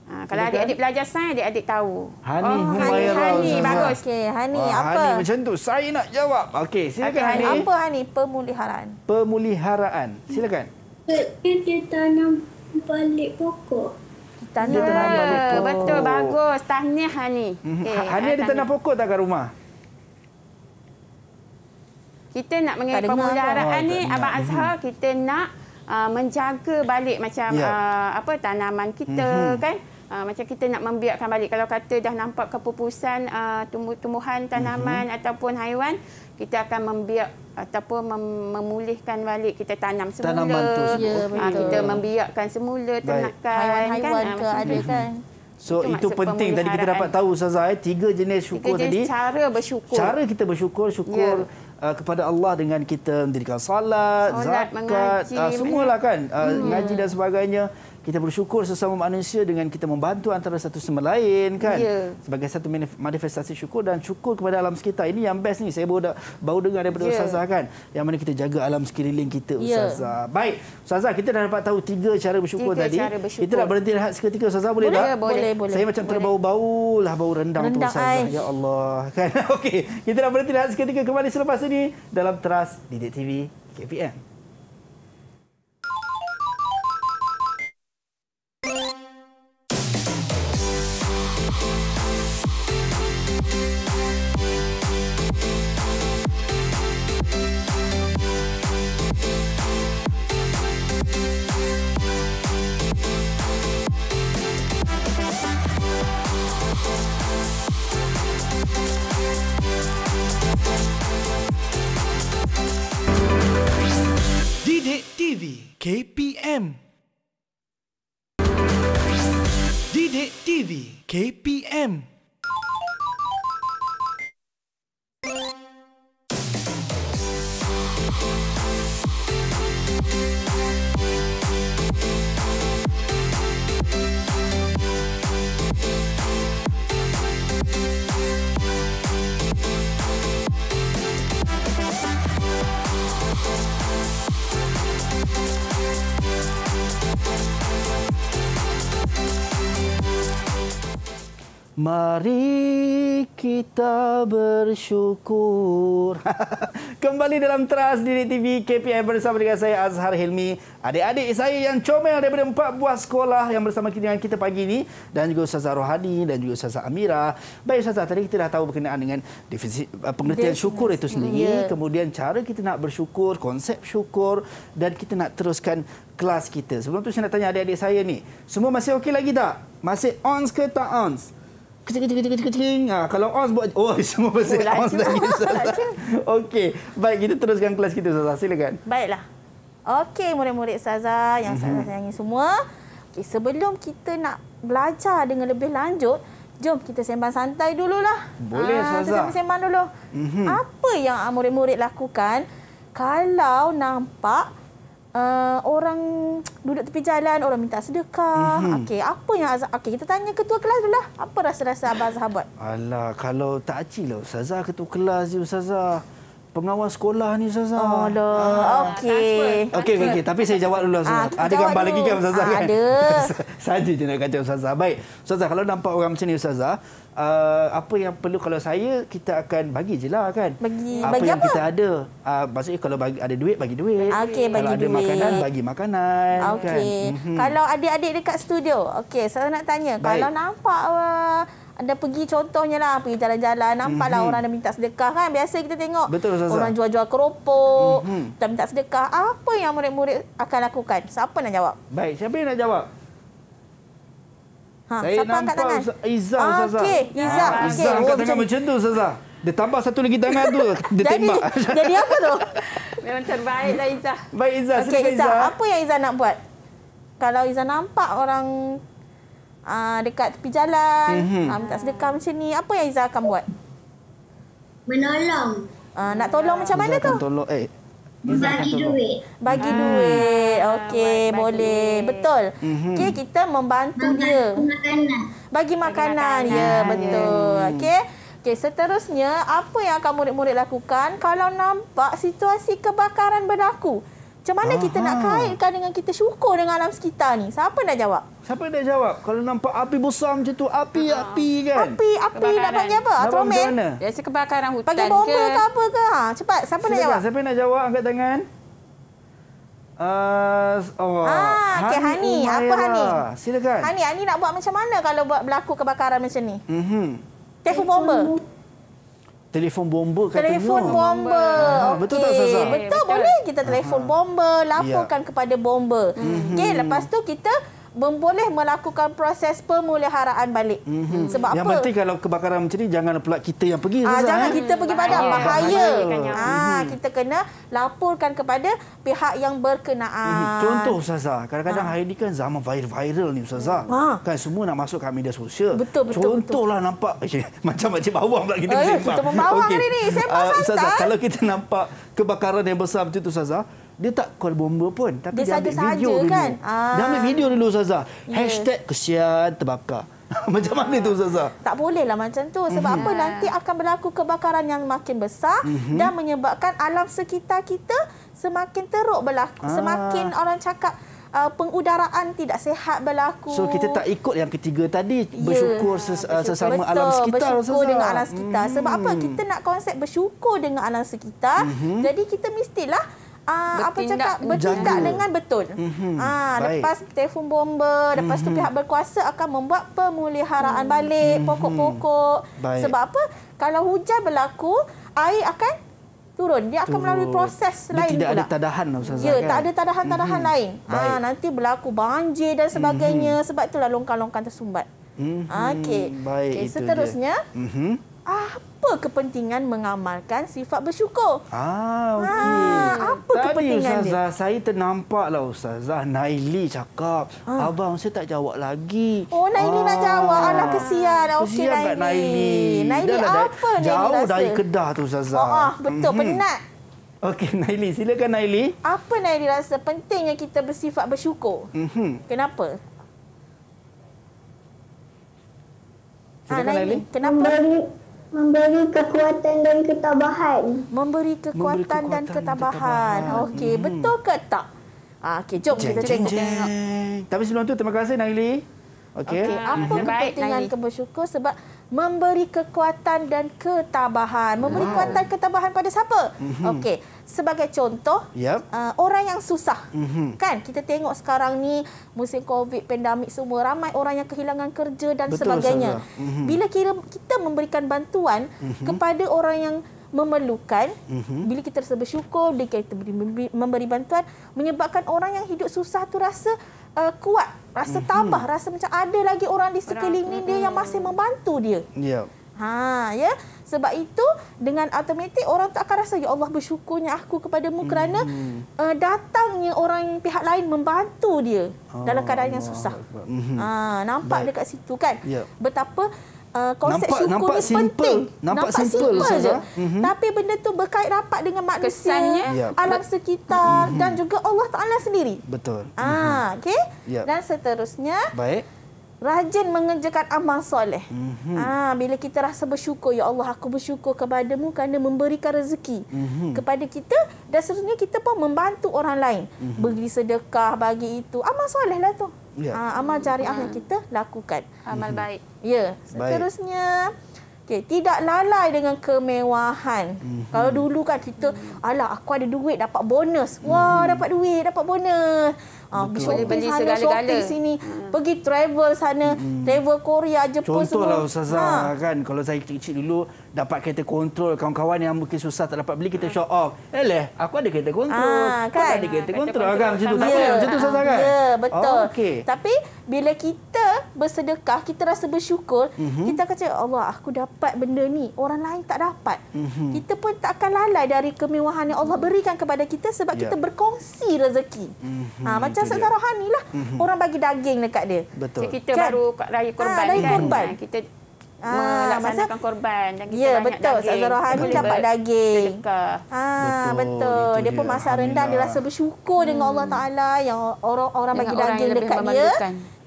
S4: Ha, kalau adik-adik belajar sains, adik-adik tahu.
S2: Hani, oh, Hani, Hani bagus.
S3: Okay, Hani, Wah, apa? Hani macam
S2: tu. Saya nak jawab. Okey, silakan okay, Hani. Apa
S3: Hani? Pemuliharaan. Pemuliharaan. Silakan. Dia, dia tanam balik pokok. Dia tanam ya, balik pokok. Betul, bagus. Tahniah
S4: Hani. Mhm. Okay, ha, Hani ha, ada tanam
S2: pokok tak kat rumah?
S4: Kita nak mengenai pemuliharaan ni, oh, Abang Azhar, mhm. kita nak uh, menjaga balik macam ya. Uh, apa tanaman kita mm -hmm. kan Uh, macam kita nak membiarkan balik. Kalau kata dah nampak kepupusan uh, tumbuh tumbuhan tanaman mm -hmm. ataupun haiwan, kita akan membiak ataupun mem memulihkan balik. Kita tanam semula. Tanaman tu. Ya, uh, kita membiarkan semula, Haiwan-haiwan kan, ke ada kan?
S2: So itu, itu penting. Tadi kita dapat tahu, Ustazah, eh, tiga jenis syukur tiga jenis tadi. cara
S4: bersyukur. Cara
S2: kita bersyukur, syukur. Yeah. Ya. Uh, kepada Allah dengan kita mendirikan salat, salat zakat, mengaji, uh, semualah kan, uh, hmm. ngaji dan sebagainya kita bersyukur sesama manusia dengan kita membantu antara satu sama lain kan yeah. sebagai satu manifestasi syukur dan syukur kepada alam sekitar ini yang best ni saya baru da- baru dengar daripada yeah. ustazah kan yang mana kita jaga alam sekeliling kita ya. ustazah baik ustazah kita dah dapat tahu tiga cara bersyukur tiga tadi cara bersyukur. kita nak berhenti rehat seketika ustazah boleh, boleh tak boleh, boleh boleh saya macam terbau-bau lah bau rendang, rendang tu ustazah ay. ya Allah kan okey kita nak berhenti rehat seketika kembali selepas ini dalam teras di TV KPM KP kita bersyukur. Kembali dalam teras Diri TV KPI bersama dengan saya Azhar Hilmi. Adik-adik saya yang comel daripada empat buah sekolah yang bersama kita dengan kita pagi ini. Dan juga Ustazah Rohani dan juga Ustazah Amira. Baik Ustazah, tadi kita dah tahu berkenaan dengan definisi eh, pengertian syukur itu sendiri. Ya. Kemudian cara kita nak bersyukur, konsep syukur dan kita nak teruskan kelas kita. Sebelum tu saya nak tanya adik-adik saya ni. Semua masih okey lagi tak? Masih ons ke tak ons? kecil kecil kecil kecil kecil ah, kalau Oz buat oh semua pasal oh, ons lagi okey baik kita teruskan kelas kita Ustazah silakan
S3: baiklah okey murid-murid Saza yang mm-hmm. saya sayangi semua okey sebelum kita nak belajar dengan lebih lanjut Jom kita sembang santai dululah. Boleh, ah, Ustazah. Kita sembang-sembang dulu. Mm-hmm. Apa yang murid-murid lakukan kalau nampak uh, orang duduk tepi jalan, orang minta sedekah. Mm-hmm. Okey, apa yang Azhar? Okey, kita tanya ketua kelas dulu lah. Apa rasa-rasa abah Azhar
S2: Alah, kalau tak acil lah Ustazah ketua kelas je Ustazah pengawas
S3: sekolah ni Ustazah. Oh, okay, ah, okay, lah. okay. Ah. okey. Tapi saya jawab dulu Ustazah. Ah, ada gambar lagi kan Ustazah kan? Ada.
S2: Saja je nak kata Ustazah. Baik. Ustazah, kalau nampak orang macam ni Ustazah, Uh, apa yang perlu kalau saya kita akan bagi je lah kan bagi, apa bagi yang apa? kita ada uh, maksudnya kalau bagi, ada duit bagi duit okay, bagi kalau duit. ada makanan bagi makanan okay. kan?
S3: Mhm. kalau adik-adik dekat studio okay, saya nak tanya Baik. kalau nampak uh, anda pergi contohnya lah pergi jalan-jalan nampaklah mm-hmm. orang ada minta sedekah kan biasa kita tengok Betul, orang jual-jual keropok mm-hmm. dah minta sedekah apa yang murid-murid akan lakukan siapa nak jawab
S2: baik siapa yang nak jawab
S3: ha, saya siapa angkat tangan Izzah ah, Ustazah okay. ah, okay. angkat oh, tangan oh,
S2: macam tu Ustazah dia tambah satu lagi tangan tu dia tembak jadi, apa
S3: tu memang terbaik lah
S2: baik Iza okay, Iza Izzah
S3: apa yang Iza nak buat kalau Iza nampak orang uh, dekat tepi jalan, mm-hmm. uh, minta sedekah macam ni. Apa yang Izzah akan buat? Menolong. Uh, nak tolong macam mana tu? Tolong, eh. Bagi duit. Bagi duit. Okey, boleh. Bagi. Betul. Mm-hmm. Okey, kita membantu Bagi dia. Makanan. Bagi makanan. Bagi ya, makanan. Ya, betul. Yeah. Okey. Okey, seterusnya apa yang akan murid-murid lakukan kalau nampak situasi kebakaran berlaku? Macam mana Aha. kita nak kaitkan dengan kita syukur dengan alam sekitar ni? Siapa nak jawab? Siapa nak jawab? Kalau nampak api besar macam tu, api, Aha. api kan? Api, api nak panggil apa? Atomen? Biasa kebakaran hutan Pagi bomba ke? Bagi bomba ke apa ke? Ha, cepat, siapa Silakan. nak jawab?
S2: Siapa nak jawab? Angkat tangan. Uh, oh. Ah, Hani, okay, Hani. apa Hani? Silakan. Hani,
S3: Hani nak buat macam mana kalau buat berlaku kebakaran macam ni? Mm -hmm. Telefon bomba
S2: telefon bomba katanya. Telefon bomba. Ha, betul okay. tak Saza? Betul, betul boleh
S3: kita telefon bomba, laporkan Aha. Ya. kepada bomba. Mm -hmm. Okey, lepas tu kita memboleh melakukan proses pemuliharaan balik. Mm -hmm. Sebab yang apa? Yang penting
S2: kalau kebakaran macam ni jangan pula kita yang pergi. Ah, jangan eh? kita pergi pada ah, bahaya. bahaya. Ah, mhm.
S3: kita kena laporkan kepada pihak yang berkenaan. Mm -hmm.
S2: Contoh Ustazah, kadang-kadang ah. hari ini kan zaman viral-viral ni Ustazah. Ah. Kan semua nak masuk ke media sosial. Betul, betul, Contohlah betul. nampak okay, eh, macam macam bawang pula kita eh, sembang. Kita membawang okay. hari ni. Sembang uh, santai. kalau kita nampak kebakaran yang besar macam tu Ustazah, dia tak call bomba pun tapi dia, dia ambil video dulu. Kan? Dia ambil video dulu Saza. Yeah. #kesian terbakar. macam mana tu Saza?
S3: Tak boleh lah macam tu sebab mm-hmm. apa nanti akan berlaku kebakaran yang makin besar mm-hmm. dan menyebabkan alam sekitar kita semakin teruk berlaku. Aa. Ah. Semakin orang cakap Uh, pengudaraan tidak sehat berlaku. So kita tak
S2: ikut yang ketiga tadi yeah. bersyukur, ses- uh, bersyukur sesama betul. alam sekitar. Bersyukur dengan alam sekitar.
S3: Mm-hmm. Sebab apa mhm. kita nak konsep bersyukur dengan alam sekitar? Mm-hmm. Jadi kita mestilah uh, apa cakap bertindak dengan betul. Mm-hmm. Ha, lepas telefon bomba, lepas mm-hmm. tu mhm. pihak berkuasa akan membuat pemuliharaan mm-hmm. balik mhm. pokok-pokok. Baik. Sebab apa? Kalau hujan berlaku, air akan turun. Dia akan turun. melalui proses Dia lain tidak pula. Tidak ada
S2: tadahan ustaz. Ya, kan? tak ada tadahan-tadahan mm-hmm. lain. Ha, Baik.
S3: nanti berlaku banjir dan sebagainya mm-hmm. sebab itulah longkang-longkang tersumbat.
S2: Mm-hmm. Ha, okey. Okey, seterusnya. Dia. mm
S3: apa kepentingan mengamalkan sifat bersyukur?
S2: Ah, ah
S1: okey. Ha, apa Tadi kepentingan Ustazah,
S2: dia? saya ternampaklah Ustazah Naili cakap. Ha. Abang saya tak jawab lagi. Oh,
S1: Naili ah. nak jawab.
S3: Alah, kesian.
S1: Ah, okey, Kesian
S2: Naili. Naili, Naili dah, apa Naili jauh rasa? Jauh dari kedah tu Ustazah. Oh, ah, betul, mm-hmm. penat. Okey, Naili. Silakan Naili.
S3: Apa Naili rasa pentingnya kita bersifat bersyukur? Mm-hmm. Kenapa? Silakan ha, Naili. Kenapa? Naili memberi kekuatan dan ketabahan. Memberi kekuatan, kekuatan dan ketabahan. ketabahan. Okey, hmm. betul ke tak? Ah, okey, jom jeng, kita jeng, tengok. Jeng. Tapi sebelum
S2: tu terima kasih Naili. Okey. Okay. Apa hmm. kepentingan
S3: kebersyukur sebab memberi kekuatan dan ketabahan. Memberi wow. kekuatan ketabahan pada siapa? Mm-hmm. Okey. Sebagai contoh, yep. uh, orang yang susah. Mm-hmm. Kan kita tengok sekarang ni musim Covid pandemik semua ramai orang yang kehilangan kerja dan Betul, sebagainya. Mm-hmm. Bila kira kita memberikan bantuan mm-hmm. kepada orang yang memerlukan mm-hmm. bila kita rasa bersyukur dia kita memberi bantuan menyebabkan orang yang hidup susah tu rasa uh, kuat rasa mhm. tambah mm-hmm. rasa macam ada lagi orang di sekeliling ni dia yang masih hmm. membantu dia ya yep. ha ya yeah? sebab itu dengan automatik orang tak akan rasa ya Allah bersyukurnya aku kepada mu hmm. kerana mm-hmm. uh, datangnya orang pihak lain membantu dia oh, dalam keadaan yang susah mm-hmm. ha nampak Baik. dekat situ kan yep. Ya. betapa Uh, konsep nampak, syukur nampak ni simple. penting. Nampak, nampak simple, simple saja. Mm -hmm. Tapi benda tu berkait rapat dengan manusia, Kesannya, alam sekitar mm -hmm. dan juga Allah Ta'ala sendiri. Betul. Ah, mm -hmm. okay? yep. Dan seterusnya, Baik. rajin mengerjakan amal soleh. Mm -hmm. ah, bila kita rasa bersyukur, Ya Allah aku bersyukur kepadamu kerana memberikan rezeki mm -hmm. kepada kita. Dan seterusnya kita pun membantu orang lain. Mm -hmm. Beri sedekah bagi itu. Amal soleh lah tu ya. uh, amal jariah ha. yang kita lakukan. Amal mhm. baik. Ya. Seterusnya Okay, tidak lalai dengan kemewahan. Mm-hmm. Kalau dulu kan kita, alah aku ada duit dapat bonus. Wah, mm-hmm. dapat duit, dapat bonus. Ah, Betul. shopping Boleh beli sana, shopping sini. Mm-hmm. Pergi travel sana, mm-hmm. travel Korea, Jepun Contohlah, semua. Contohlah Ustazah ha.
S2: kan, kalau saya kecil dulu, dapat kereta kontrol kawan-kawan yang mungkin susah tak dapat beli kita hmm. show off eh, leh aku ada kereta kontrol ah, kan? aku ada kereta kontrol kan macam tu tak payah macam tu susah ya betul oh,
S3: okay. tapi bila kita bersedekah kita rasa bersyukur mm-hmm. kita kata Allah aku dapat benda ni orang lain tak dapat mm-hmm. kita pun tak akan lalai dari kemewahan yang Allah mhm. berikan kepada kita sebab yeah. kita berkongsi rezeki mm-hmm. ha, macam secara rohanilah mm-hmm. orang bagi daging dekat dia betul. kita kan? baru raya ah, korban kan. ha, kan? kan kita Ah, melaksanakan korban dan kita ya, banyak betul. daging. Ya betul. Ustaz Zahra dapat daging. Ha, betul. betul. Dia, dia pun masa rendah rendang Allah. dia rasa bersyukur hmm. dengan Allah hmm. Taala yang orang-orang bagi orang daging dekat dia.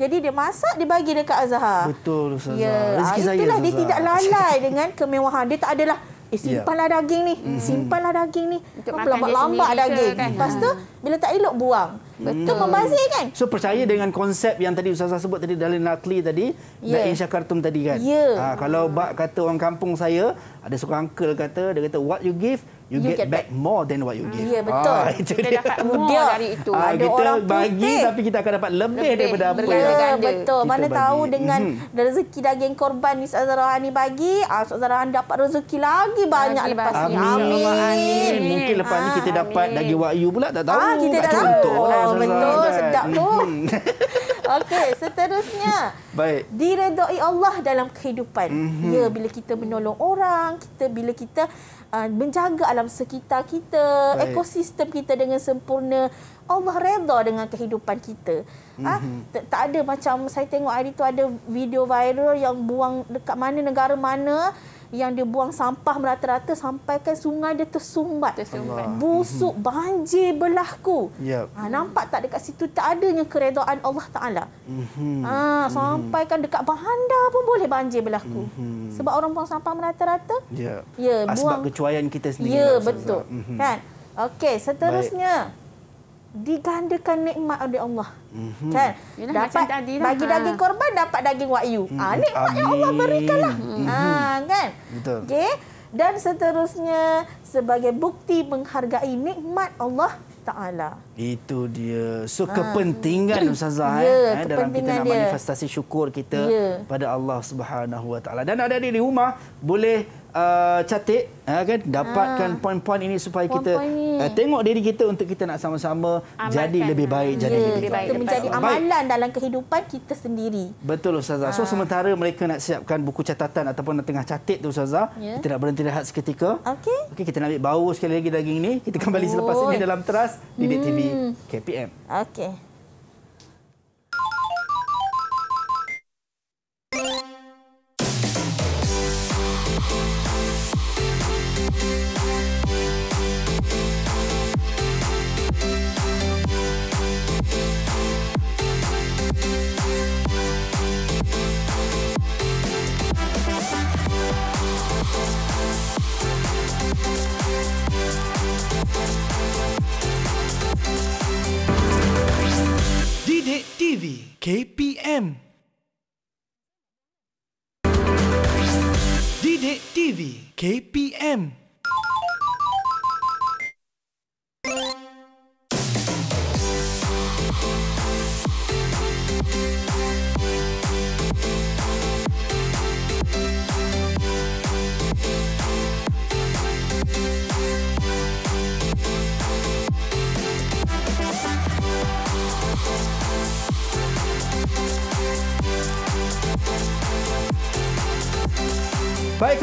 S3: Jadi dia masak dia bagi dekat Azhar.
S2: Betul Ustaz. Ya. Rezeki ah, saya. Itulah dia tidak lalai dengan
S3: kemewahan. Dia tak adalah Eh, simpanlah ya. yeah. daging ni. Mm. Simpanlah daging ni. Hmm. Kenapa lambat-lambat daging? Kan? Lepas tu, ha. bila tak elok, buang. Betul. Mm. membazir
S2: kan? So, percaya dengan konsep yang tadi Ustazah sebut tadi, Dalin Nakli tadi, yeah. Nain Syakartum tadi kan? Yeah. Ha, kalau bak kata orang kampung saya, ada seorang uncle kata, dia kata, what you give, you, you get, get back, back more than what you mm, give. Ya, yeah, betul. Ah, itu kita dia. dapat more dia. dari itu. Ah, Ada kita orang bagi tapi kita akan dapat lebih, lebih daripada apa yang kita Betul. Mana bagi. tahu dengan mm-hmm.
S3: rezeki daging korban ni Ustaz Zarahani bagi, ah, Ustaz Zarahani dapat rezeki lagi banyak lagi lepas ni. Amin. Amin. Mungkin lepas ah, ni
S2: kita dapat amin. daging wakyu pula. Tak tahu. Ah, kita tak tahu. Contoh. Oh, lah, betul. Ah, Sedap tu.
S3: Mhm. Okey, seterusnya. Baik. Diredoi Allah dalam kehidupan. Mhm. Ya, bila kita menolong orang, kita bila kita Uh, menjaga alam sekitar kita, Baik. ekosistem kita dengan sempurna. Allah reda dengan kehidupan kita. Ha? Mhm. Tak ada macam saya tengok hari tu ada video viral yang buang dekat mana negara mana yang dia buang sampah merata-rata sampai kan sungai dia tersumbat. tersumbat. Busuk, mhm. banjir berlaku. Yep. Ha, nampak tak dekat situ tak adanya keredaan Allah Ta'ala. Mhm. Ha, sampai kan dekat Bahanda pun boleh banjir berlaku. Mm-hmm. Sebab orang buang sampah merata-rata.
S2: Ya. Ya, ah, buang kecuaian kita sendiri. Ya, yeah, betul. Mm-hmm. Kan?
S3: Okey, seterusnya digandakan nikmat oleh Allah. Mm-hmm. Kan? Yalah, dapat tadi lah. bagi ha. daging korban dapat daging wahyu. Mm-hmm. Ah, nikmat yang Allah berikanlah. Mm-hmm. Ah, kan? Betul. Okey. Dan seterusnya sebagai bukti menghargai nikmat Allah taala.
S2: Itu dia. So ha. kepentingan ah. ustazah ya, eh kepentingan eh, dalam kita nak manifestasi syukur kita ya. pada Allah Subhanahu Wa Taala. Dan ada di rumah boleh uh, catik uh, ha, kan dapatkan ha. poin-poin ini supaya poin-poin kita uh, tengok diri kita untuk kita nak sama-sama jadi lebih baik jadi ya, lebih baik. Kita menjadi amalan
S3: dalam kehidupan kita sendiri.
S2: Betul ustazah. Ha. So sementara mereka nak siapkan buku catatan ataupun tengah catik tu ustazah, ya. kita nak berhenti rehat seketika. Okey. Okey kita nak ambil bau sekali lagi daging ni. Kita kembali oh. selepas ini dalam teras di hmm. TV KPM.
S3: Okey.
S1: KPM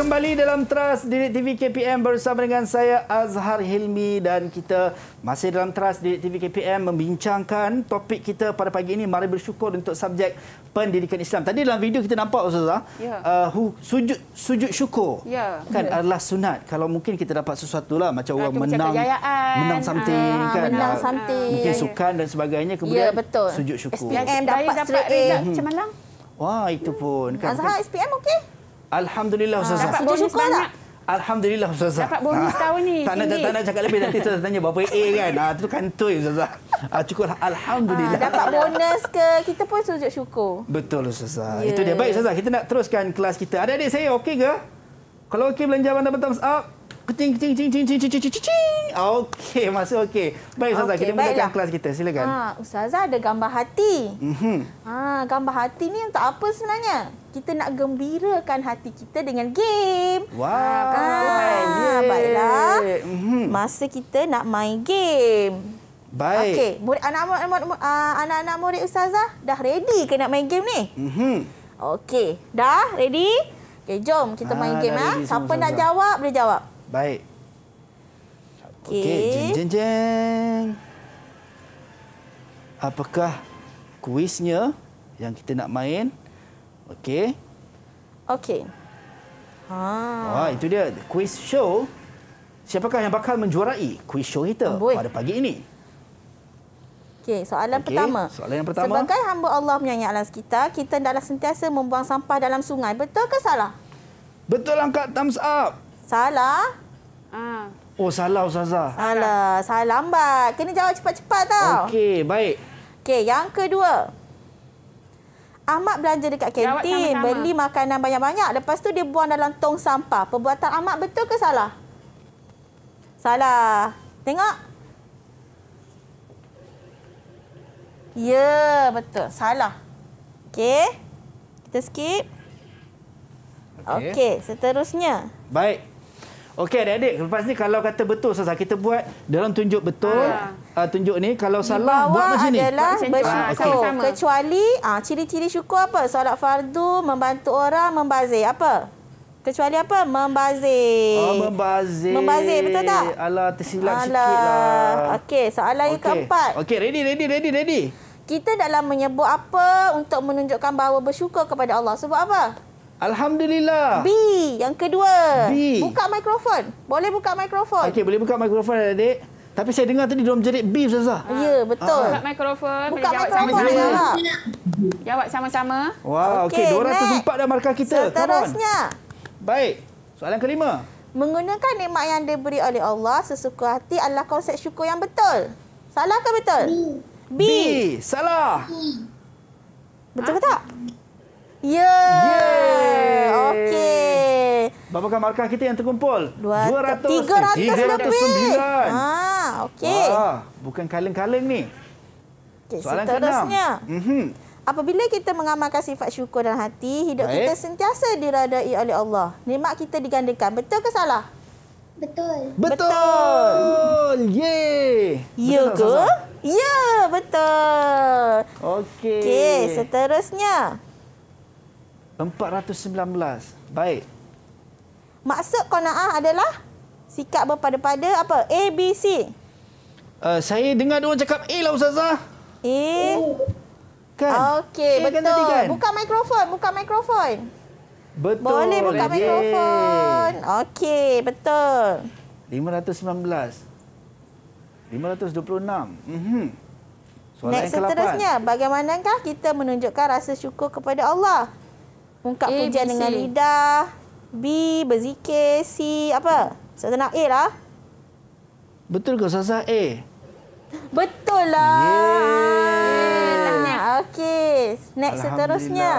S2: kembali dalam Trust TV KPM bersama dengan saya Azhar Hilmi dan kita masih dalam Trust TV KPM membincangkan topik kita pada pagi ini mari bersyukur untuk subjek pendidikan Islam. Tadi dalam video kita nampak ustazah yeah. uh, sujud sujud syukur
S4: yeah. kan yeah. adalah
S2: sunat. Kalau mungkin kita dapat sesuatu lah macam ah, orang Ratu menang
S3: menang something uh, kan. Menang uh, something. Mungkin yeah, ya.
S2: sukan yeah. dan sebagainya ya, kemudian yeah, betul. sujud syukur. SPM
S3: dapat, dapat straight A. Hmm. Macam mana?
S2: Wah itu pun. Kan, Azhar kan.
S3: SPM okey?
S2: Alhamdulillah Ustazah. Dapat bonus banyak. banyak. Alhamdulillah Ustazah. Dapat bonus ha. tahun ni. Tak nak, tak nak cakap lebih nanti Ustazah tanya berapa A kan. Ha, itu kantoi Ustazah. Ha, cukup Alhamdulillah. Ha,
S3: dapat bonus ke? Kita pun sujud syukur.
S2: Betul Ustazah. Yeah. Itu dia. Baik Ustazah. Kita nak teruskan kelas kita. Adik-adik saya okey ke? Kalau okey belanja anda bandar up. Keting, keting, keting, keting, keting, keting, keting. Okey, maksud okey. Baik, Ustazah. Okay, kita baiklah. mulakan kelas kita. Silakan. Ha,
S3: Ustazah ada gambar hati. Mm -hmm. ha, gambar hati ni untuk apa sebenarnya? Kita nak gembirakan hati kita dengan game. Wah, ha, ha, baiklah. Mm -hmm. Masa kita nak main game. Baik. Okey, murid ah, anak-anak murid, uh, murid Ustazah dah ready ke nak main game ni? Mm -hmm. Okey, dah ready? Okey, jom kita ha, main game. Ha. Siapa nak jawab, boleh jawab. Baik. Okey, okay, jeng jeng
S2: jeng. Apakah kuisnya yang kita nak main? Okey.
S3: Okey. Ha. Wah,
S2: itu dia kuis show. Siapakah yang bakal menjuarai kuis show kita Amboi. Ah, pada pagi ini?
S3: Okey, soalan okay. pertama.
S2: Soalan yang pertama. Sebagai
S3: hamba Allah menyayangi alam sekitar, kita hendaklah sentiasa membuang sampah dalam sungai. Betul ke salah? Betul angkat thumbs up. Salah. Ah. Oh, salah Ustazah. Salah. Salah lambat. Kena jawab cepat-cepat tau. Okey, baik. Okey, yang kedua. Ahmad belanja dekat kantin, sama -sama. beli makanan banyak-banyak. Lepas tu dia buang dalam tong sampah. Perbuatan Ahmad betul ke salah? Salah. Tengok. Ya, betul. Salah. Okey. Kita skip. Okey, okay, seterusnya.
S2: Baik. Okey adik-adik, lepas ni kalau kata betul Ustazah, kita buat dalam tunjuk betul, ha. uh, tunjuk ni. Kalau salah, buat macam ni. adalah bersyukur. Ha, okay.
S3: Kecuali uh, ciri-ciri syukur apa? Solat fardu, membantu orang, membazir. Apa? Kecuali apa? Membazir. Oh, membazir. Membazir, betul tak?
S2: Alah, tersilap sikit
S3: lah. Okey, soalan okay. yang keempat.
S2: Okey, ready, ready, ready, ready.
S3: Kita dalam menyebut apa untuk menunjukkan bahawa bersyukur kepada Allah. Sebab apa? Alhamdulillah. B, yang kedua. B. Buka mikrofon. Boleh buka mikrofon. Okey,
S2: boleh buka mikrofon adik. Tapi saya dengar tadi dorang jerit B Ustazah. Ah. Ya, betul. Ah. Buka
S3: mikrofon. Buka jawab sama-sama. Ya. Jawab sama-sama.
S2: Wah, okey. Okay, dorang tersumpat dah markah kita. Seterusnya. Baik. Soalan kelima.
S3: Menggunakan nikmat yang diberi oleh Allah sesuka hati adalah konsep syukur yang betul. Salah ke betul?
S2: B. B. B. Salah.
S3: B. Betul ke tak? Ye! Ya. Yeah.
S2: Okey. Berapakah markah kita yang terkumpul? 300 lebih. 309. Ha, ah, okey. Wah, bukan kaleng-kaleng ni.
S3: Okay, Soalan seterusnya. Mm -hmm. Apabila kita mengamalkan sifat syukur dalam hati, hidup Baik. kita sentiasa diradai oleh Allah. Nikmat kita digandakan. Betul ke salah? Betul.
S2: Betul. betul.
S3: Yeay. Ya ke? Ya, betul.
S2: Okey. Okey,
S3: seterusnya.
S2: 419. Baik.
S3: Maksud kona'ah adalah sikap berpada-pada apa? A, B, C.
S2: Uh, saya dengar orang cakap A lah Ustazah.
S3: A. Oh. Kan? Okey, kan betul. Kan? Buka mikrofon, buka mikrofon. Betul. Boleh buka Yeay. mikrofon. Okey, betul. 519.
S2: 526. Mm-hmm. Soalan Next yang seterusnya,
S3: bagaimanakah kita menunjukkan rasa syukur kepada Allah? Ungkap pujian dengan lidah. B, berzikir. C, apa? Saya nak A lah. Betul ke Sasa A? Betul lah. Yeah. Okey. Next seterusnya.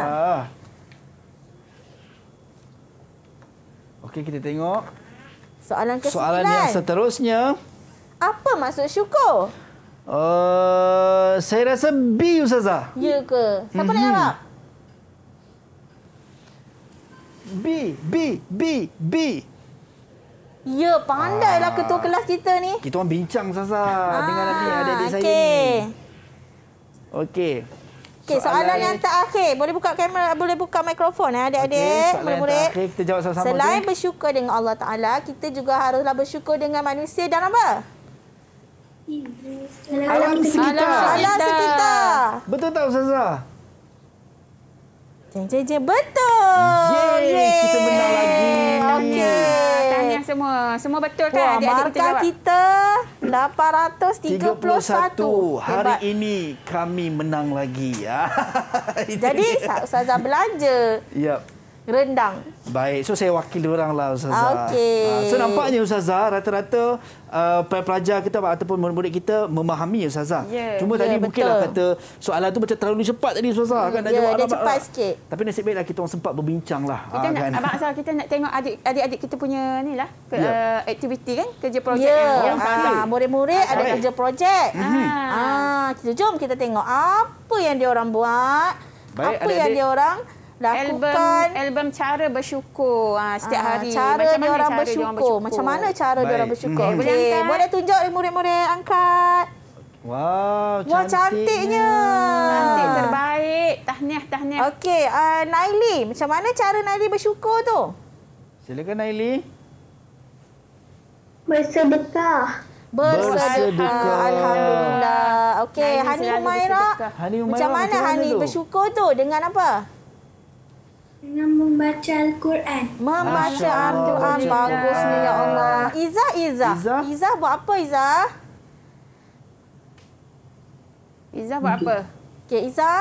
S2: Okey, kita tengok.
S3: Soalan ke Soalan yang
S2: seterusnya.
S3: Apa maksud syukur?
S2: Uh, saya rasa B, Ustazah.
S3: Ya ke?
S2: Siapa mm -hmm. nak mhm. jawab? B, B, B, B.
S3: Ya, pandailah ah. ketua kelas kita ni. Kita
S2: orang bincang sasa ah. dengan adik-adik okay. saya ni. Okey. Okey.
S3: Okey, soalan, soalan yang terakhir. Boleh buka kamera, boleh buka mikrofon eh adik-adik, okay, murid-murid. Okey, kita jawab sama-sama. Selain tu. bersyukur dengan Allah Taala, kita juga haruslah bersyukur dengan manusia dan apa?
S5: Alam sekitar. Alam sekitar. Alam sekitar.
S3: Betul tak Ustazah? Jeng jeng jeng betul. Yeay, Yeay. kita menang lagi. Okey. Tahniah semua. Semua betul kan? Dia kita kita 831. 31. Hari Hebat.
S2: ini kami menang lagi. ya.
S3: Jadi Ustazah belanja. Yep rendang.
S2: Baik, so saya wakil orang lah Ustazah. Okay. Ah, so nampaknya Ustazah, rata-rata uh, pelajar kita ataupun murid-murid kita memahami Ustazah. Yeah, Cuma yeah, tadi lah betul. mungkinlah kata soalan itu macam terlalu cepat tadi Ustazah. Hmm, kan, yeah, dia cepat lah. sikit. Tapi nasib baiklah kita orang sempat berbincang lah. Kita ha, nak, kan. Abang
S4: Ustazah, kita nak tengok
S3: adik-adik kita punya ni lah. Ke, yeah. Ya. uh, aktiviti kan, kerja projek. Ya, yeah. murid-murid ada Sorry. kerja projek. Ah. Ah, kita jom kita tengok apa yang dia orang buat.
S4: Baik, apa adik -adik. yang dia orang
S3: buat lakukan album, album cara bersyukur ha,
S4: setiap ah, hari cara macam orang bersyukur. macam mana
S3: cara dia orang bersyukur hmm. okay. boleh tunjuk murid-murid angkat
S2: wow cantik wah cantiknya
S3: cantik terbaik tahniah tahniah okey uh, Naili macam mana cara Naili bersyukur tu
S2: silakan Naili
S3: bersedekah Bersedekah Alhamdulillah Okey, Hani Umairah Macam mana Hani bersyukur tu? Dengan apa? Dengan membaca Al-Quran. Membaca Al-Quran. Bagus ni, Ya Allah. Iza, Iza. Iza. Iza buat apa, Iza? Iza buat apa? Okey, Iza.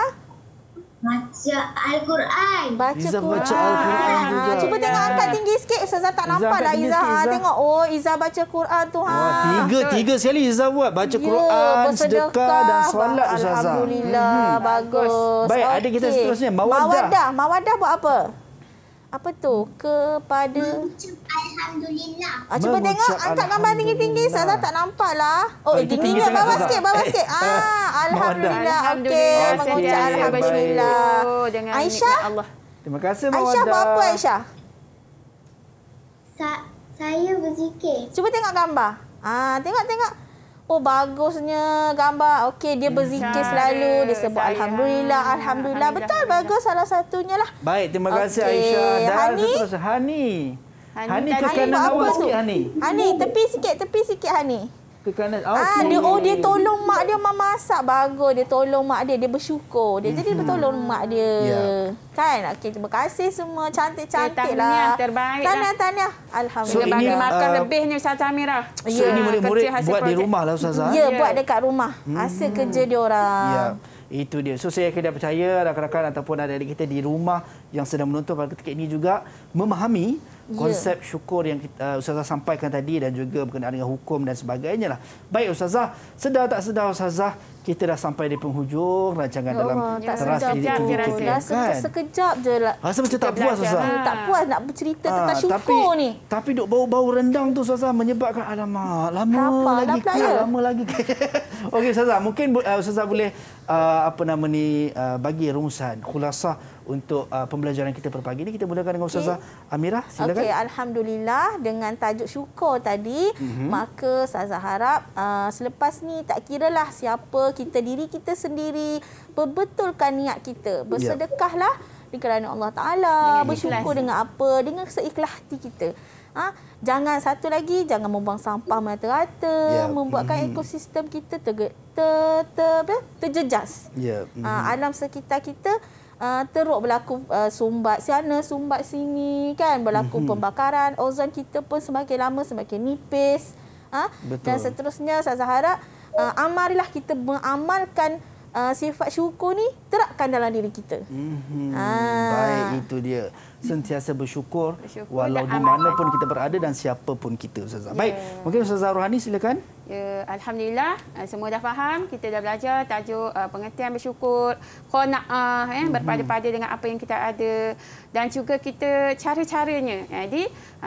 S3: Baca Al-Quran. Baca Izzah Quran. Al-Quran ah, Cuba ya. tengok angkat ya. tinggi sikit. Ustaz tak Izzah nampak dah Izzah. Sikit, ah, Izzah. Tengok. Oh, Izzah baca Quran tu. Ha. Wah, ah, tiga,
S2: tiga sekali Izzah buat. Baca ya, Quran, sedekah dan solat Ustazah. Alhamdulillah. Hmm.
S3: Bagus. Baik, okay. ada kita seterusnya. Mawadah. Mawadah. buat apa? Apa tu? Kepada... Alhamdulillah. Ah, cuba tengok angkat ah, gambar tinggi-tinggi. Saya tak nampak lah. Oh, ah, tinggi sikit, bawah sikit, bawah sikit. Ah, alhamdulillah. Okay, Okey, mengucap alhamdulillah. Dengan Aisyah.
S2: Terima kasih Mawanda. Aisyah buat apa
S3: Aisyah? Sa saya berzikir. Cuba tengok gambar. Ah, tengok tengok. Oh bagusnya gambar. Okey dia berzikir selalu. Dia sebut saya. alhamdulillah, alhamdulillah. Betul bagus salah satunya lah.
S2: Baik, terima kasih okay. Aisyah. Dan seterusnya Hani.
S3: Hani, Hani ke kanan awak sikit Hani. Hani tepi sikit, tepi sikit Hani. Ke kanan
S2: awak. Ah, dia oh dia tolong
S3: mak dia mama masak bagus dia tolong mak dia dia bersyukur. Dia jadi hmm. bertolong mak dia. Yeah. Kan? Okey terima kasih semua cantik-cantik lah. Tahniah terbaik. Tahniah tahniah. Alhamdulillah. So, ini, bagi makan ah. lebihnya Ustaz Amira. So yeah. ini ya, murid-murid buat projek. di rumah lah
S2: Ustazah. Ya, yeah, yeah. buat ya.
S3: dekat rumah. Hasil hmm. kerja dia orang. Ya. Yeah.
S2: Itu dia. So saya kena percaya rakan-rakan ataupun ada adik kita di rumah yang sedang menonton pada ketika ini juga memahami Ya. konsep yeah. syukur yang kita, uh, ustazah sampaikan tadi dan juga berkenaan dengan hukum dan sebagainya lah. Baik ustazah, sedar tak sedar ustazah kita dah sampai di penghujung rancangan oh, dalam tak teras sekejap, diri Rasa macam
S3: sekejap je lah. Rasa tak puas, Ustazah. Tak puas nak bercerita ha. tentang
S2: ah, syukur tapi, ni. Tapi duk bau-bau rendang tu, Ustazah, menyebabkan alamak. Lama Kenapa? lagi ke? Ya? Lama lagi ke? Okey, Ustazah. Mungkin uh, Ustazah boleh uh, apa nama ni uh, bagi rumusan, khulasah untuk uh, pembelajaran kita pada pagi ini. Kita mulakan dengan Ustazah okay. Amirah. Silakan. Okay.
S3: Alhamdulillah dengan tajuk syukur tadi. Mm-hmm. Maka Ustazah harap uh, selepas ni tak kira lah siapa kita diri kita sendiri. Perbetulkan niat kita. Bersedekahlah yeah. kerana Allah Ta'ala. bersyukur ikhlas. dengan apa. Dengan seikhlas hati kita. Ha? Jangan satu lagi, jangan membuang sampah merata-rata. Yeah. Hmm. Membuatkan mm-hmm. ekosistem kita ter, ter, ter, ter, terjejas.
S2: Yeah. Mm-hmm. Ha, hmm.
S3: alam sekitar kita Ah, teruk berlaku uh, sumbat sana sumbat sini kan berlaku mm-hmm. pembakaran ozon kita pun semakin lama semakin nipis uh, dan seterusnya saya harap uh, amarilah kita mengamalkan uh, sifat syukur ni terapkan dalam diri kita
S2: mm-hmm. uh. baik itu dia sentiasa bersyukur, bersyukur walau di mana pun kita berada dan siapa pun kita ustazah. Ya. Baik, mungkin ustazah Rohani silakan.
S4: Ya, alhamdulillah eh, semua dah faham, kita dah belajar tajuk uh, pengertian bersyukur, qanaah eh mhm. berpadu-padu dengan apa yang kita ada dan juga kita cara-caranya. Eh, jadi,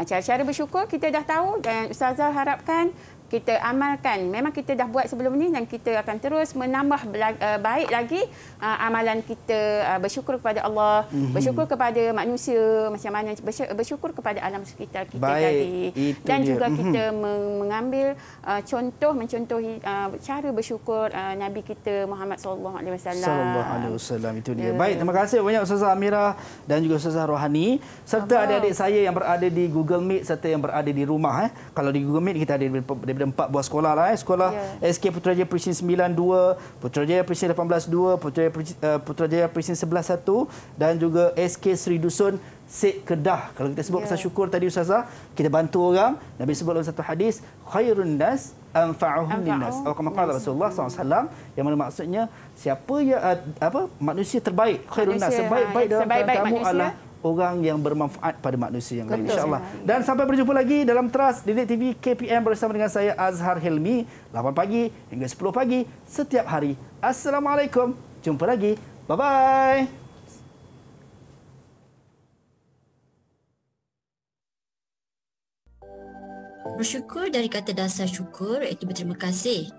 S4: cara-cara bersyukur kita dah tahu dan ustazah harapkan kita amalkan memang kita dah buat sebelum ni dan kita akan terus menambah eh, baik lagi uh, amalan kita uh, bersyukur kepada Allah mm-hmm. bersyukur kepada manusia macam mana bersyukur kepada alam sekitar kita baik, tadi dan dia. juga mm-hmm. kita mengambil uh, contoh mencontohi uh, cara bersyukur uh, nabi kita Muhammad sallallahu alaihi wasallam sallallahu
S2: alaihi wasallam itu dia yeah. baik terima kasih banyak ustazah Amira dan juga ustazah Rohani serta adik-adik saya yang berada di Google Meet serta yang berada di rumah eh kalau di Google Meet kita ada di daripada empat buah sekolah lah eh. Sekolah yeah. SK Putrajaya Presiden 92, Putrajaya Presiden 182, Putrajaya eh, Putrajaya Presiden 111 dan juga SK Seri Dusun Sik Kedah. Kalau kita sebut yeah. pasal syukur tadi Ustazah, kita bantu orang. Nabi sebut dalam satu hadis, khairun nas anfa'uhum linnas. Awak kama qala Rasulullah hmm. SAW yang mana maksudnya siapa ya apa manusia terbaik khairun nas sebaik-baik ha, dalam sebaik-baik kamu adalah orang yang bermanfaat pada manusia yang lain insyaallah dan sampai berjumpa lagi dalam Trust Didik TV KPM bersama dengan saya Azhar Helmi 8 pagi hingga 10 pagi setiap hari assalamualaikum jumpa lagi bye bye
S7: Bersyukur dari kata dasar syukur iaitu berterima kasih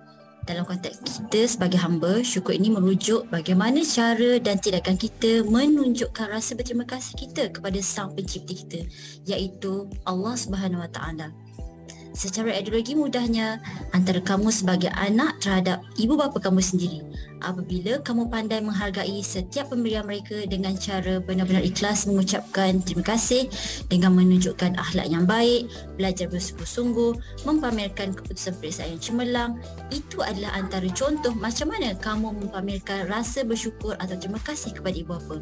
S7: dalam konteks kita sebagai hamba, syukur ini merujuk bagaimana cara dan tindakan kita menunjukkan rasa berterima kasih kita kepada Sang Pencipta kita, iaitu Allah Subhanahu Wa Ta'ala secara ideologi mudahnya antara kamu sebagai anak terhadap ibu bapa kamu sendiri apabila kamu pandai menghargai setiap pemberian mereka dengan cara benar-benar ikhlas mengucapkan terima kasih dengan menunjukkan akhlak yang baik, belajar bersungguh-sungguh, mempamerkan keputusan perisai yang cemerlang. Itu adalah antara contoh macam mana kamu mempamerkan rasa bersyukur atau terima kasih kepada ibu bapa.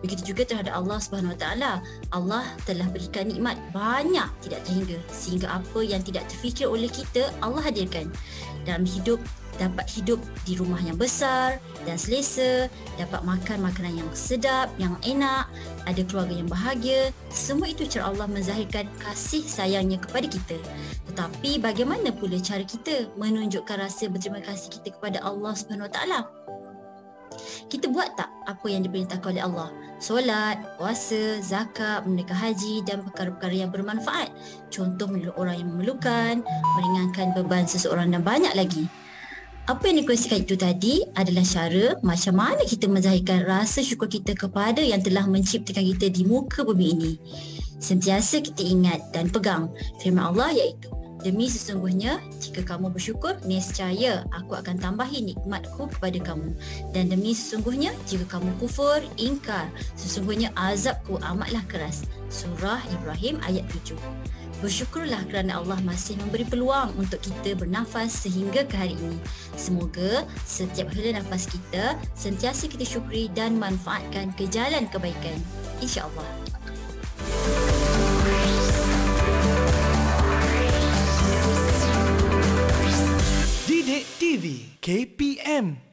S7: Begitu juga terhadap Allah Subhanahu Wa Taala. Allah telah berikan nikmat banyak tidak terhingga sehingga apa yang tidak terfikir oleh kita Allah hadirkan. Dalam hidup dapat hidup di rumah yang besar dan selesa, dapat makan makanan yang sedap, yang enak, ada keluarga yang bahagia. Semua itu cara Allah menzahirkan kasih sayangnya kepada kita. Tetapi bagaimana pula cara kita menunjukkan rasa berterima kasih kita kepada Allah Subhanahu Wa Taala? kita buat tak apa yang diperintahkan oleh Allah? Solat, puasa, zakat, menunaikan haji dan perkara-perkara yang bermanfaat. Contoh menolong orang yang memerlukan, meringankan beban seseorang dan banyak lagi. Apa yang dikongsikan itu tadi adalah cara macam mana kita menzahirkan rasa syukur kita kepada yang telah menciptakan kita di muka bumi ini. Sentiasa kita ingat dan pegang firman Allah iaitu Demi sesungguhnya, jika kamu bersyukur, nescaya aku akan tambahi nikmatku kepada kamu. Dan demi sesungguhnya, jika kamu kufur, ingkar, sesungguhnya azabku amatlah keras. Surah Ibrahim ayat 7 Bersyukurlah kerana Allah masih memberi peluang untuk kita bernafas sehingga ke hari ini. Semoga setiap hela nafas kita sentiasa kita syukuri dan manfaatkan kejalan kebaikan. InsyaAllah. Allah.
S1: Sidik TV KPM